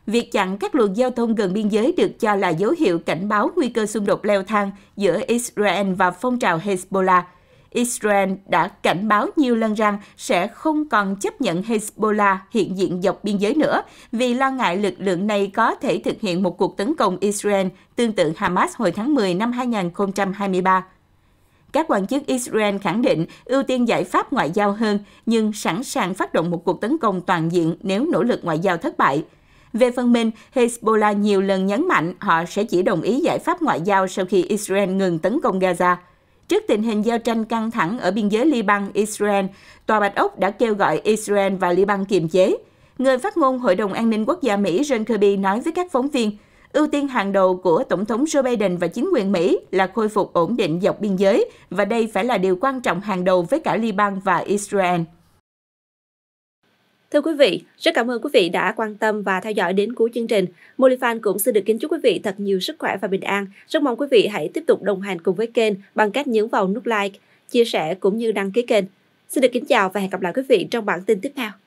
Speaker 2: Việc chặn các luồng giao thông gần biên giới được cho là dấu hiệu cảnh báo nguy cơ xung đột leo thang giữa Israel và phong trào Hezbollah, Israel đã cảnh báo nhiều lần rằng sẽ không còn chấp nhận Hezbollah hiện diện dọc biên giới nữa vì lo ngại lực lượng này có thể thực hiện một cuộc tấn công Israel tương tự Hamas hồi tháng 10 năm 2023 các quan chức Israel khẳng định ưu tiên giải pháp ngoại giao hơn, nhưng sẵn sàng phát động một cuộc tấn công toàn diện nếu nỗ lực ngoại giao thất bại. Về phần mình, Hezbollah nhiều lần nhấn mạnh họ sẽ chỉ đồng ý giải pháp ngoại giao sau khi Israel ngừng tấn công Gaza. Trước tình hình giao tranh căng thẳng ở biên giới Liban-Israel, Tòa Bạch Ốc đã kêu gọi Israel và Liban kiềm chế. Người phát ngôn Hội đồng An ninh Quốc gia Mỹ John Kirby nói với các phóng viên, ưu tiên hàng đầu của Tổng thống Joe Biden và chính quyền Mỹ là khôi phục ổn định dọc biên giới, và đây phải là điều quan trọng hàng đầu với cả Liban và Israel. Thưa quý vị, rất cảm ơn quý vị đã quan tâm và
Speaker 1: theo dõi đến cuối chương trình. Molifan cũng xin được kính chúc quý vị thật nhiều sức khỏe và bình an. Rất mong quý vị hãy tiếp tục đồng hành cùng với kênh bằng cách nhấn vào nút like, chia sẻ cũng như đăng ký kênh. Xin được kính chào và hẹn gặp lại quý vị trong bản tin tiếp theo.